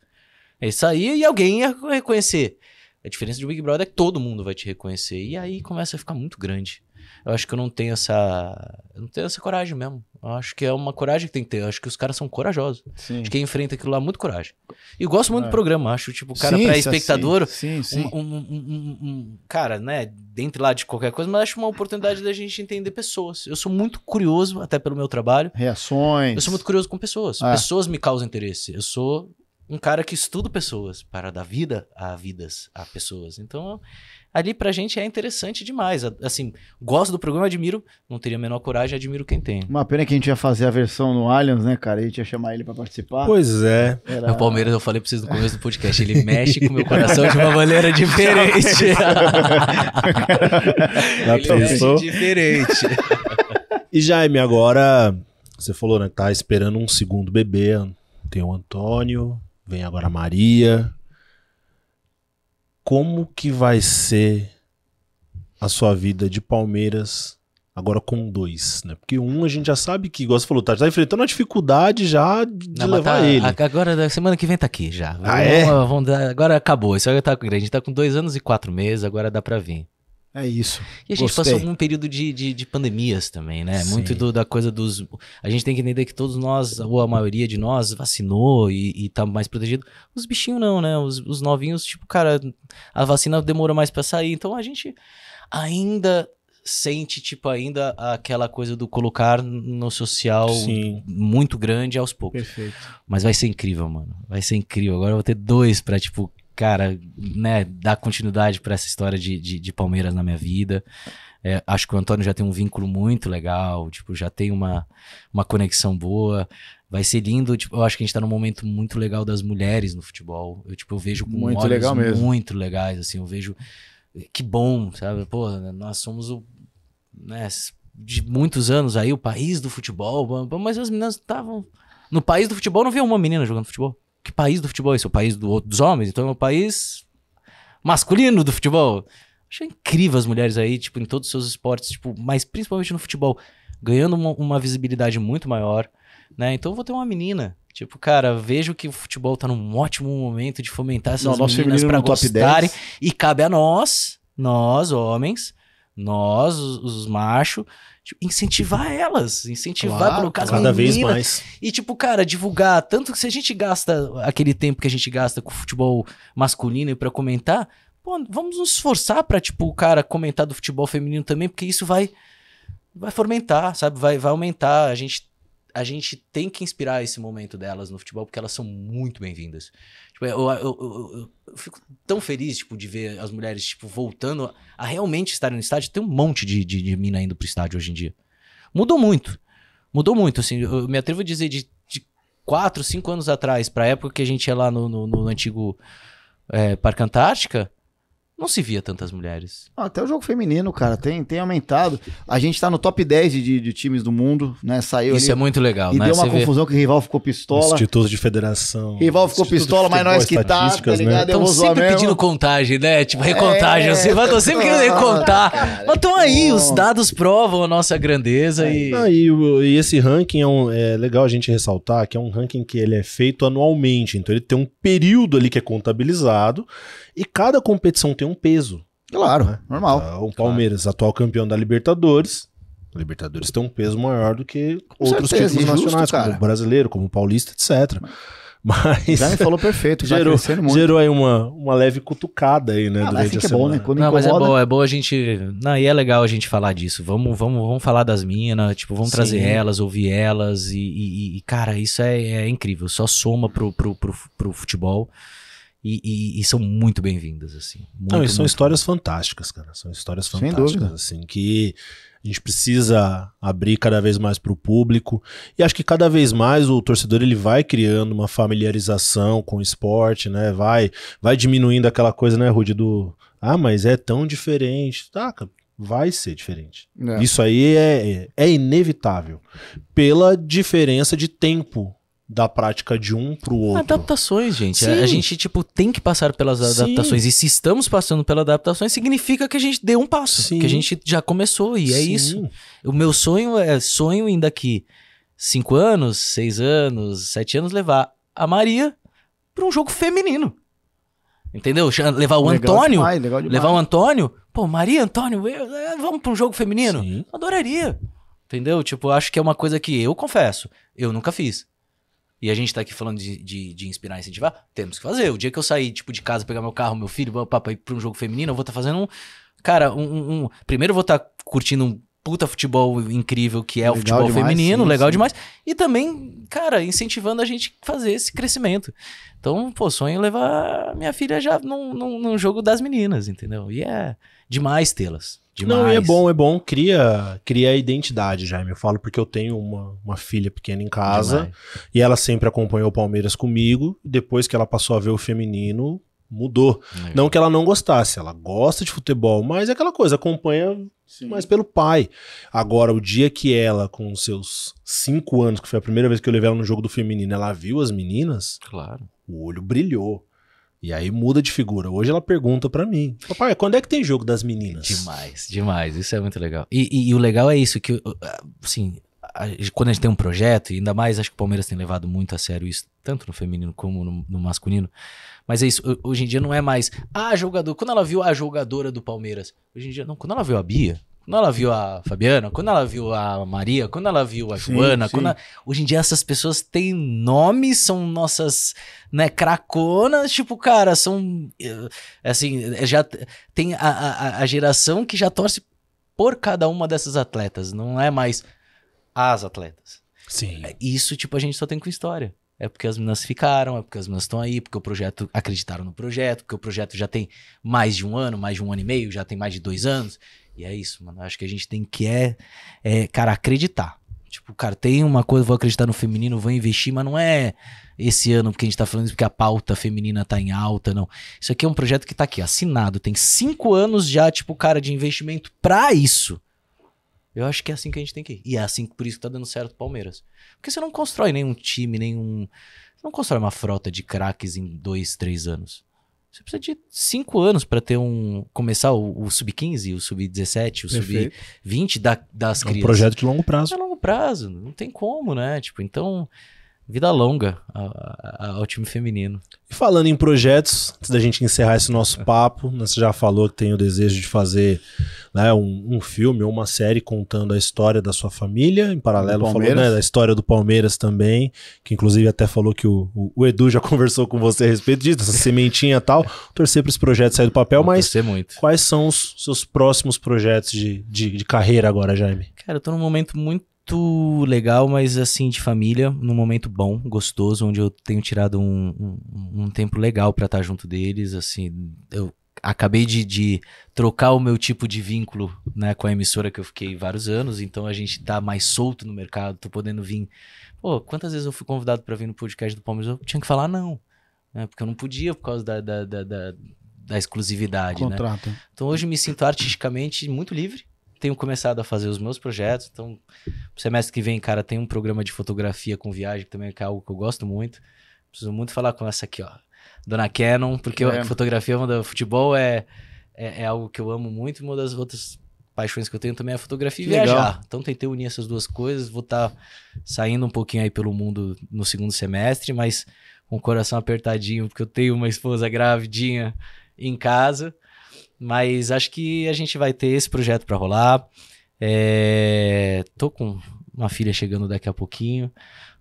Ele saía e alguém ia reconhecer. A diferença do Big Brother é que todo mundo vai te reconhecer. E aí começa a ficar muito grande. Eu acho que eu não tenho essa. Eu não tenho essa coragem mesmo. Eu acho que é uma coragem que tem que ter. Eu acho que os caras são corajosos. Sim. Acho que enfrenta aquilo lá é muito coragem. E eu gosto muito é. do programa. Acho, tipo, o cara para espectador. Sim, sim. Um, um, um, um, cara, né? Dentro lá de qualquer coisa, mas acho uma oportunidade da gente entender pessoas. Eu sou muito curioso, até pelo meu trabalho. Reações. Eu sou muito curioso com pessoas. É. Pessoas me causam interesse. Eu sou um cara que estudo pessoas para dar vida a vidas a pessoas. Então, ali pra gente é interessante demais. Assim, gosto do programa, admiro, não teria a menor coragem, admiro quem tem. Uma pena que a gente ia fazer a versão no Allianz, né, cara? A gente ia chamar ele pra participar. Pois é. Era... O Palmeiras, eu falei pra vocês no começo do podcast, ele mexe com o meu [laughs] coração de uma maneira diferente. [laughs] ele pensou? mexe diferente. [laughs] e Jaime, agora você falou, né, tá esperando um segundo bebê. Tem o Antônio, vem agora a Maria, como que vai ser a sua vida de Palmeiras agora com dois, né? Porque um a gente já sabe que, igual você falou, tá, tá enfrentando uma dificuldade já de Não, levar tá, ele. Agora, da semana que vem tá aqui já. Ah, vamos, é? Vamos, agora acabou. Isso aí tá grande. A gente tá com dois anos e quatro meses, agora dá pra vir. É isso. E a gente Gostei. passou um período de, de, de, pandemias também, né? Sim. Muito do, da coisa dos. A gente tem que entender que todos nós, ou a maioria de nós, vacinou e, e tá mais protegido. Os bichinhos não, né? Os, os novinhos, tipo, cara, a vacina demora mais para sair. Então a gente ainda sente, tipo, ainda aquela coisa do colocar no social Sim. muito grande aos poucos. Perfeito. Mas vai ser incrível, mano. Vai ser incrível. Agora eu vou ter dois pra, tipo, cara, né, dar continuidade para essa história de, de, de, Palmeiras na minha vida. É, acho que o Antônio já tem um vínculo muito legal, tipo, já tem uma, uma conexão boa. Vai ser lindo, tipo, eu acho que a gente tá num momento muito legal das mulheres no futebol. Eu, tipo, eu vejo com muito olhos legal mesmo. muito legais, assim, eu vejo que bom, sabe? Pô, nós somos o né, de muitos anos aí o país do futebol, mas as meninas estavam no país do futebol não viu uma menina jogando futebol que país do futebol é esse? O país do, dos homens? Então é o país masculino do futebol. Acho incrível as mulheres aí, tipo, em todos os seus esportes, tipo, mas principalmente no futebol, ganhando uma, uma visibilidade muito maior, né? Então eu vou ter uma menina. Tipo, cara, vejo que o futebol tá num ótimo momento de fomentar essas não, meninas para gostarem. E cabe a nós, nós, homens, nós, os, os machos, Tipo, incentivar elas, incentivar, claro, colocar as cada meninas. vez mais. E, tipo, cara, divulgar. Tanto que se a gente gasta aquele tempo que a gente gasta com o futebol masculino e pra comentar, pô, vamos nos esforçar pra, tipo, o cara comentar do futebol feminino também, porque isso vai vai fomentar, sabe? Vai, vai aumentar. A gente, a gente tem que inspirar esse momento delas no futebol, porque elas são muito bem-vindas. Tipo, eu, eu, eu, eu, fico tão feliz, tipo, de ver as mulheres, tipo, voltando a, a realmente estarem no estádio. Tem um monte de, de, de mina indo pro estádio hoje em dia. Mudou muito. Mudou muito, assim. Eu, me atrevo a dizer de, de quatro, cinco anos atrás, pra época que a gente ia lá no, no, no antigo é, Parque Antártica, não se via tantas mulheres. Ah, até o jogo feminino, cara, tem, tem aumentado. A gente tá no top 10 de, de times do mundo, né? Saiu Isso ali, é muito legal, e né? deu uma Você confusão vê... que o rival ficou pistola. Instituto de federação. Rival ficou Instituto pistola, mas nós que tá, tá né? ligado? Né? Estão sempre mesmo. pedindo contagem, né? Tipo, recontagem. É, assim, mas sempre querendo recontar. [laughs] Cara, mas estão aí, bom. os dados provam a nossa grandeza é. e... Ah, e... e... esse ranking é, um, é legal a gente ressaltar que é um ranking que ele é feito anualmente. Então ele tem um período ali que é contabilizado e cada competição tem um peso. Claro, né? normal. Então, o Palmeiras, claro. atual campeão da Libertadores, Libertadores tem um peso maior do que Com outros certeza, títulos nacionais, como o brasileiro, como o paulista, etc. Mas. Já me falou perfeito, gerou, gerou aí uma, uma leve cutucada aí, né? Ah, durante assim a semana. é bom, né? Quando não, mas é bom, é bom a gente. Não, e é legal a gente falar disso. Vamos, vamos, vamos falar das minas, tipo, vamos Sim. trazer elas, ouvir elas. E, e, e cara, isso é, é, incrível. Só soma pro, pro, pro, pro futebol. E, e, e, são muito bem-vindas, assim. Muito, Não, e são histórias fantásticas, cara. São histórias fantásticas, assim, que a gente precisa abrir cada vez mais para o público. E acho que cada vez mais o torcedor ele vai criando uma familiarização com o esporte, né? Vai, vai diminuindo aquela coisa, né, Rude, do ah, mas é tão diferente. Tá, vai ser diferente. É. Isso aí é, é, é inevitável pela diferença de tempo da prática de um para o outro. Adaptações, gente. Sim. A gente, tipo, tem que passar pelas adaptações. Sim. E se estamos passando pelas adaptações, significa que a gente deu um passo. Sim. Que a gente já começou. E é isso. O meu sonho é sonho ainda que cinco anos, seis anos, sete anos, levar a Maria para um jogo feminino. Entendeu? Levar o legal Antônio. Demais, legal demais. Levar o Antônio. Pô, Maria, Antônio, vamos para um jogo feminino? Adoraria. Entendeu? Tipo, acho que é uma coisa que eu confesso, eu nunca fiz e a gente tá aqui falando de, de, de, inspirar e incentivar, temos que fazer. O dia que eu sair, tipo, de casa, pegar meu carro, meu filho, meu papai pra um jogo feminino, eu vou estar tá fazendo um. Cara, um. um, um primeiro eu vou estar tá curtindo um puta futebol incrível que é legal o futebol demais, feminino, sim, legal sim. demais. E também, cara, incentivando a gente a fazer esse crescimento. Então, pô, sonho levar minha filha já num, num, num jogo das meninas, entendeu? E é demais tê-las. Demais. Não, e é bom, é bom. Cria, cria identidade, Jaime. Eu falo porque eu tenho uma, uma filha pequena em casa Demais. e ela sempre acompanhou o Palmeiras comigo. Depois que ela passou a ver o feminino, mudou. Não que ela não gostasse, ela gosta de futebol, mas é aquela coisa, acompanha mais pelo pai. Agora, o dia que ela, com seus cinco anos, que foi a primeira vez que eu levei ela no jogo do feminino, ela viu as meninas, claro. o olho brilhou. E aí muda de figura. Hoje ela pergunta para mim: Papai, quando é que tem jogo das meninas? Demais, demais. Isso é muito legal. E, e, e o legal é isso, que, uh, assim, a, quando a gente tem um projeto, e ainda mais acho que o Palmeiras tem levado muito a sério isso, tanto no feminino como no, no masculino. Mas é isso. Hoje em dia não é mais a ah, jogadora. Quando ela viu a jogadora do Palmeiras, hoje em dia, não. Quando ela viu a Bia, quando ela viu a Fabiana, quando ela viu a Maria, quando ela viu a sim, Joana, Ela... hoje em dia essas pessoas têm nomes, são nossas, né, craconas, tipo, cara, são eh, assim, eh, já tem a, a, a geração que já torce por cada uma dessas atletas, não é mais as atletas. Sim. É, isso, tipo, a gente só tem com história. É porque as meninas ficaram, é porque as meninas estão aí, porque o projeto, acreditaram no projeto, porque o projeto já tem mais de um ano, mais de um ano e meio, já tem mais de dois anos. E é isso, mano. Acho que a gente tem que é, é cara, acreditar. Tipo, cara, tem uma coisa, vou acreditar no feminino, vou investir, mas não é esse ano que a gente tá falando isso porque a pauta feminina tá em alta, não. Isso aqui é um projeto que tá aqui, assinado. Tem cinco anos já, tipo, cara, de investimento pra isso. Eu acho que é assim que a gente tem que ir. E é assim, por isso que tá dando certo o Palmeiras. Porque você não constrói nenhum time, nenhum. Você não constrói uma frota de craques em dois, três anos. Você precisa de 5 anos para ter um. começar o, sub-15, o sub-17, o sub-20 da, das crianças. É um crianças. projeto de longo prazo. É longo prazo, não tem como, né? Tipo, então vida longa ao, ao, time feminino. E falando em projetos, antes da gente encerrar esse nosso é. papo, né, você já falou que tem o desejo de fazer né, um, um, filme ou uma série contando a história da sua família, em paralelo falou né, da história do Palmeiras também, que inclusive até falou que o, o, o Edu já [laughs] conversou com você a respeito disso, essa sementinha e tal, [laughs] torcer para esse projeto sair do papel, Vou mas quais são os seus próximos projetos de, de, de carreira agora, Jaime? Cara, eu tô num momento muito muito legal, mas assim, de família, num momento bom, gostoso, onde eu tenho tirado um, um, um tempo legal para estar tá junto deles. Assim, eu acabei de, de, trocar o meu tipo de vínculo né, com a emissora que eu fiquei vários anos, então a gente tá mais solto no mercado, tô podendo vir. Pô, quantas vezes eu fui convidado para vir no podcast do Palmeiras? Eu tinha que falar não, né, porque eu não podia por causa da, da, da, da, da exclusividade. Né? Contrato. Né? Então hoje me sinto artisticamente muito livre tenho começado a fazer os meus projetos. Então, semestre que vem, cara, tem um programa de fotografia com viagem, que também é algo que eu gosto muito. Preciso muito falar com essa aqui, ó. Dona Canon, porque é. fotografia, uma futebol é, é, é, algo que eu amo muito. uma das outras paixões que eu tenho também é fotografia e viajar. Legal. Então, tentei unir essas duas coisas. Vou estar tá saindo um pouquinho aí pelo mundo no segundo semestre, mas com o coração apertadinho, porque eu tenho uma esposa gravidinha em casa. Mas acho que a gente vai ter esse projeto para rolar. É... Tô com uma filha chegando daqui a pouquinho.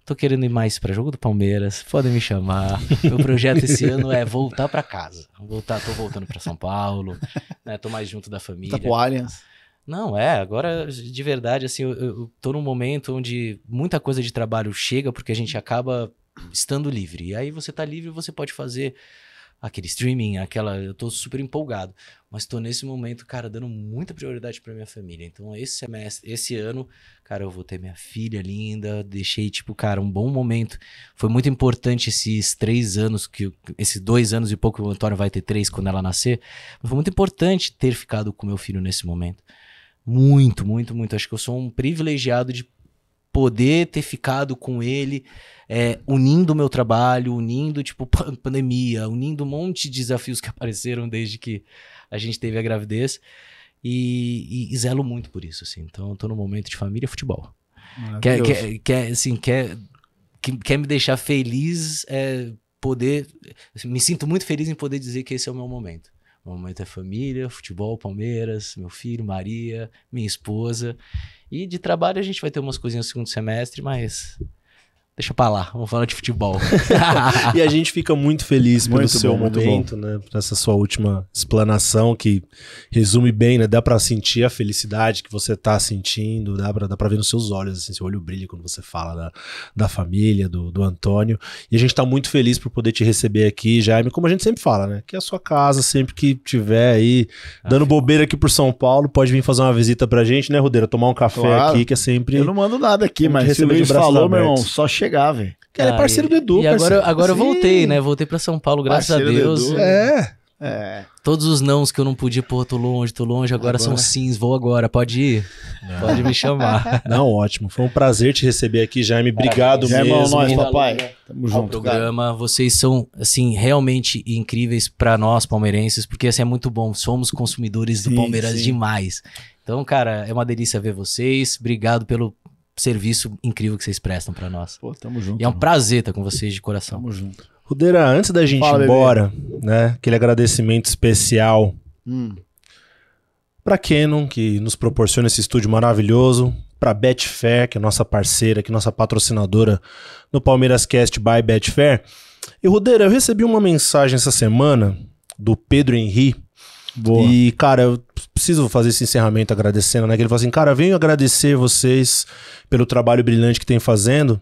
Tô querendo ir mais para jogo do Palmeiras. Podem me chamar. [laughs] Meu projeto esse ano é voltar para casa. Voltar, tô voltando para São Paulo. Né? Tô mais junto da família. Tá com Allianz. Não, é, agora de verdade, assim, eu, eu tô num momento onde muita coisa de trabalho chega porque a gente acaba estando livre. E aí você tá livre, você pode fazer aquele streaming, aquela. Eu tô super empolgado. Mas tô nesse momento, cara, dando muita prioridade para minha família. Então, esse semestre, esse ano, cara, eu vou ter minha filha linda. Deixei, tipo, cara, um bom momento. Foi muito importante esses três anos, que esses dois anos e pouco, o Antônio vai ter três quando ela nascer. Mas foi muito importante ter ficado com meu filho nesse momento. Muito, muito, muito. Acho que eu sou um privilegiado de poder ter ficado com ele, é, unindo o meu trabalho, unindo, tipo, [laughs] pandemia, unindo um monte de desafios que apareceram desde que a gente teve a gravidez. E, e, e zelo muito por isso, assim. Então, estou no momento de família e futebol. Quer, quer, quer, assim, quer, quer me deixar feliz é, poder... Assim, me sinto muito feliz em poder dizer que esse é o meu momento. Mamãe da família, futebol, Palmeiras, meu filho, Maria, minha esposa. E de trabalho a gente vai ter umas coisinhas no segundo semestre, mas deixa pra lá, vamos falar de futebol. [laughs] e a gente fica muito feliz pelo muito seu momento, né? Por essa sua última explanação que resume bem, né? Dá pra sentir a felicidade que você tá sentindo, dá pra, dá pra ver nos seus olhos, assim, seu olho brilha quando você fala da, da família, do, do Antônio. E a gente tá muito feliz por poder te receber aqui, Jaime, como a gente sempre fala, né? Que é a sua casa, sempre que tiver aí, ah, dando é. bobeira aqui por São Paulo, pode vir fazer uma visita pra gente, né, Rudeira? Tomar um café claro. aqui, que é sempre... Eu não mando nada aqui, mas se o falou, meu irmão, só chega chegar, velho. Que é ah, é parceiro e, do Edu, E agora, agora eu voltei, né? Voltei pra São Paulo, graças parceiro a Deus. É. é. É. Todos os nãos que eu não podia, pô, tô longe, tô longe, agora, agora. são sims, vou agora, pode ir. Não. Pode me chamar. [laughs] Não, ótimo. Foi um prazer te receber aqui, Jaime. Obrigado é, mesmo. Irmão, nós, papai. Tamo junto. programa, cara. vocês são, assim, realmente incríveis para nós, palmeirenses, porque assim é muito bom. Somos consumidores sim, do Palmeiras sim. demais. Então, cara, é uma delícia ver vocês. Obrigado pelo serviço incrível que vocês prestam para nós. Pô, tamo junto. E é um prazer estar com vocês de coração. Tamo junto. Rudeira, antes da gente Fala, ir embora, bebê. né? Aquele agradecimento especial. Hum. Pra Canon, que nos proporciona esse estúdio maravilhoso. Pra Betfair, que é nossa parceira, que é nossa patrocinadora no Palmeiras Cast by Betfair. E, Rudeira, eu recebi uma mensagem essa semana do Pedro Henri. Boa. E, cara, eu preciso fazer esse encerramento agradecendo, né? Que ele falou assim, cara, venho agradecer vocês pelo trabalho brilhante que tem fazendo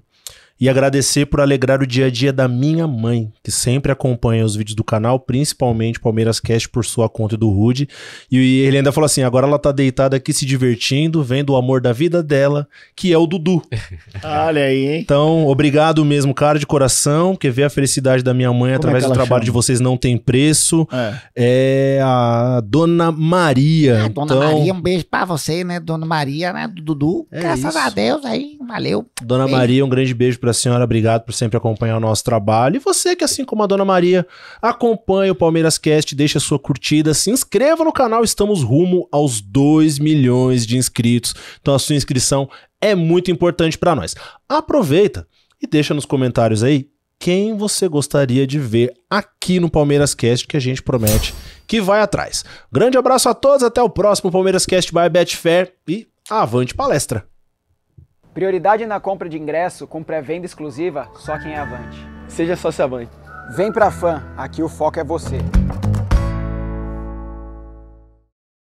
e agradecer por alegrar o dia a dia da minha mãe, que sempre acompanha os vídeos do canal, principalmente Palmeiras Cast por sua conta do Rude. E ele ainda falou assim: agora ela tá deitada aqui se divertindo, vendo o amor da vida dela, que é o Dudu. [laughs] Olha aí, hein? Então, obrigado mesmo, cara, de coração, que ver a felicidade da minha mãe Como é através é do trabalho chama? de vocês não tem preço. É, é a Dona Maria. Ah, Dona então... Maria, um beijo pra você, né, Dona Maria, né, Dudu? É Graças isso. a Deus aí, valeu. Dona beijo. Maria, um grande beijo pra para a senhora, obrigado por sempre acompanhar o nosso trabalho. E você que, assim como a Dona Maria, acompanha o Palmeiras Cast, deixa sua curtida, se inscreva no canal, estamos rumo aos 2 milhões de inscritos. Então a sua inscrição é muito importante para nós. Aproveita e deixa nos comentários aí quem você gostaria de ver aqui no Palmeiras Cast que a gente promete que vai atrás. Grande abraço a todos, até o próximo Palmeiras Cast by Betfair e avante palestra. Prioridade na compra de ingresso com pré-venda exclusiva só quem é avante. Seja sócio avante. Vem pra fã, aqui o foco é você.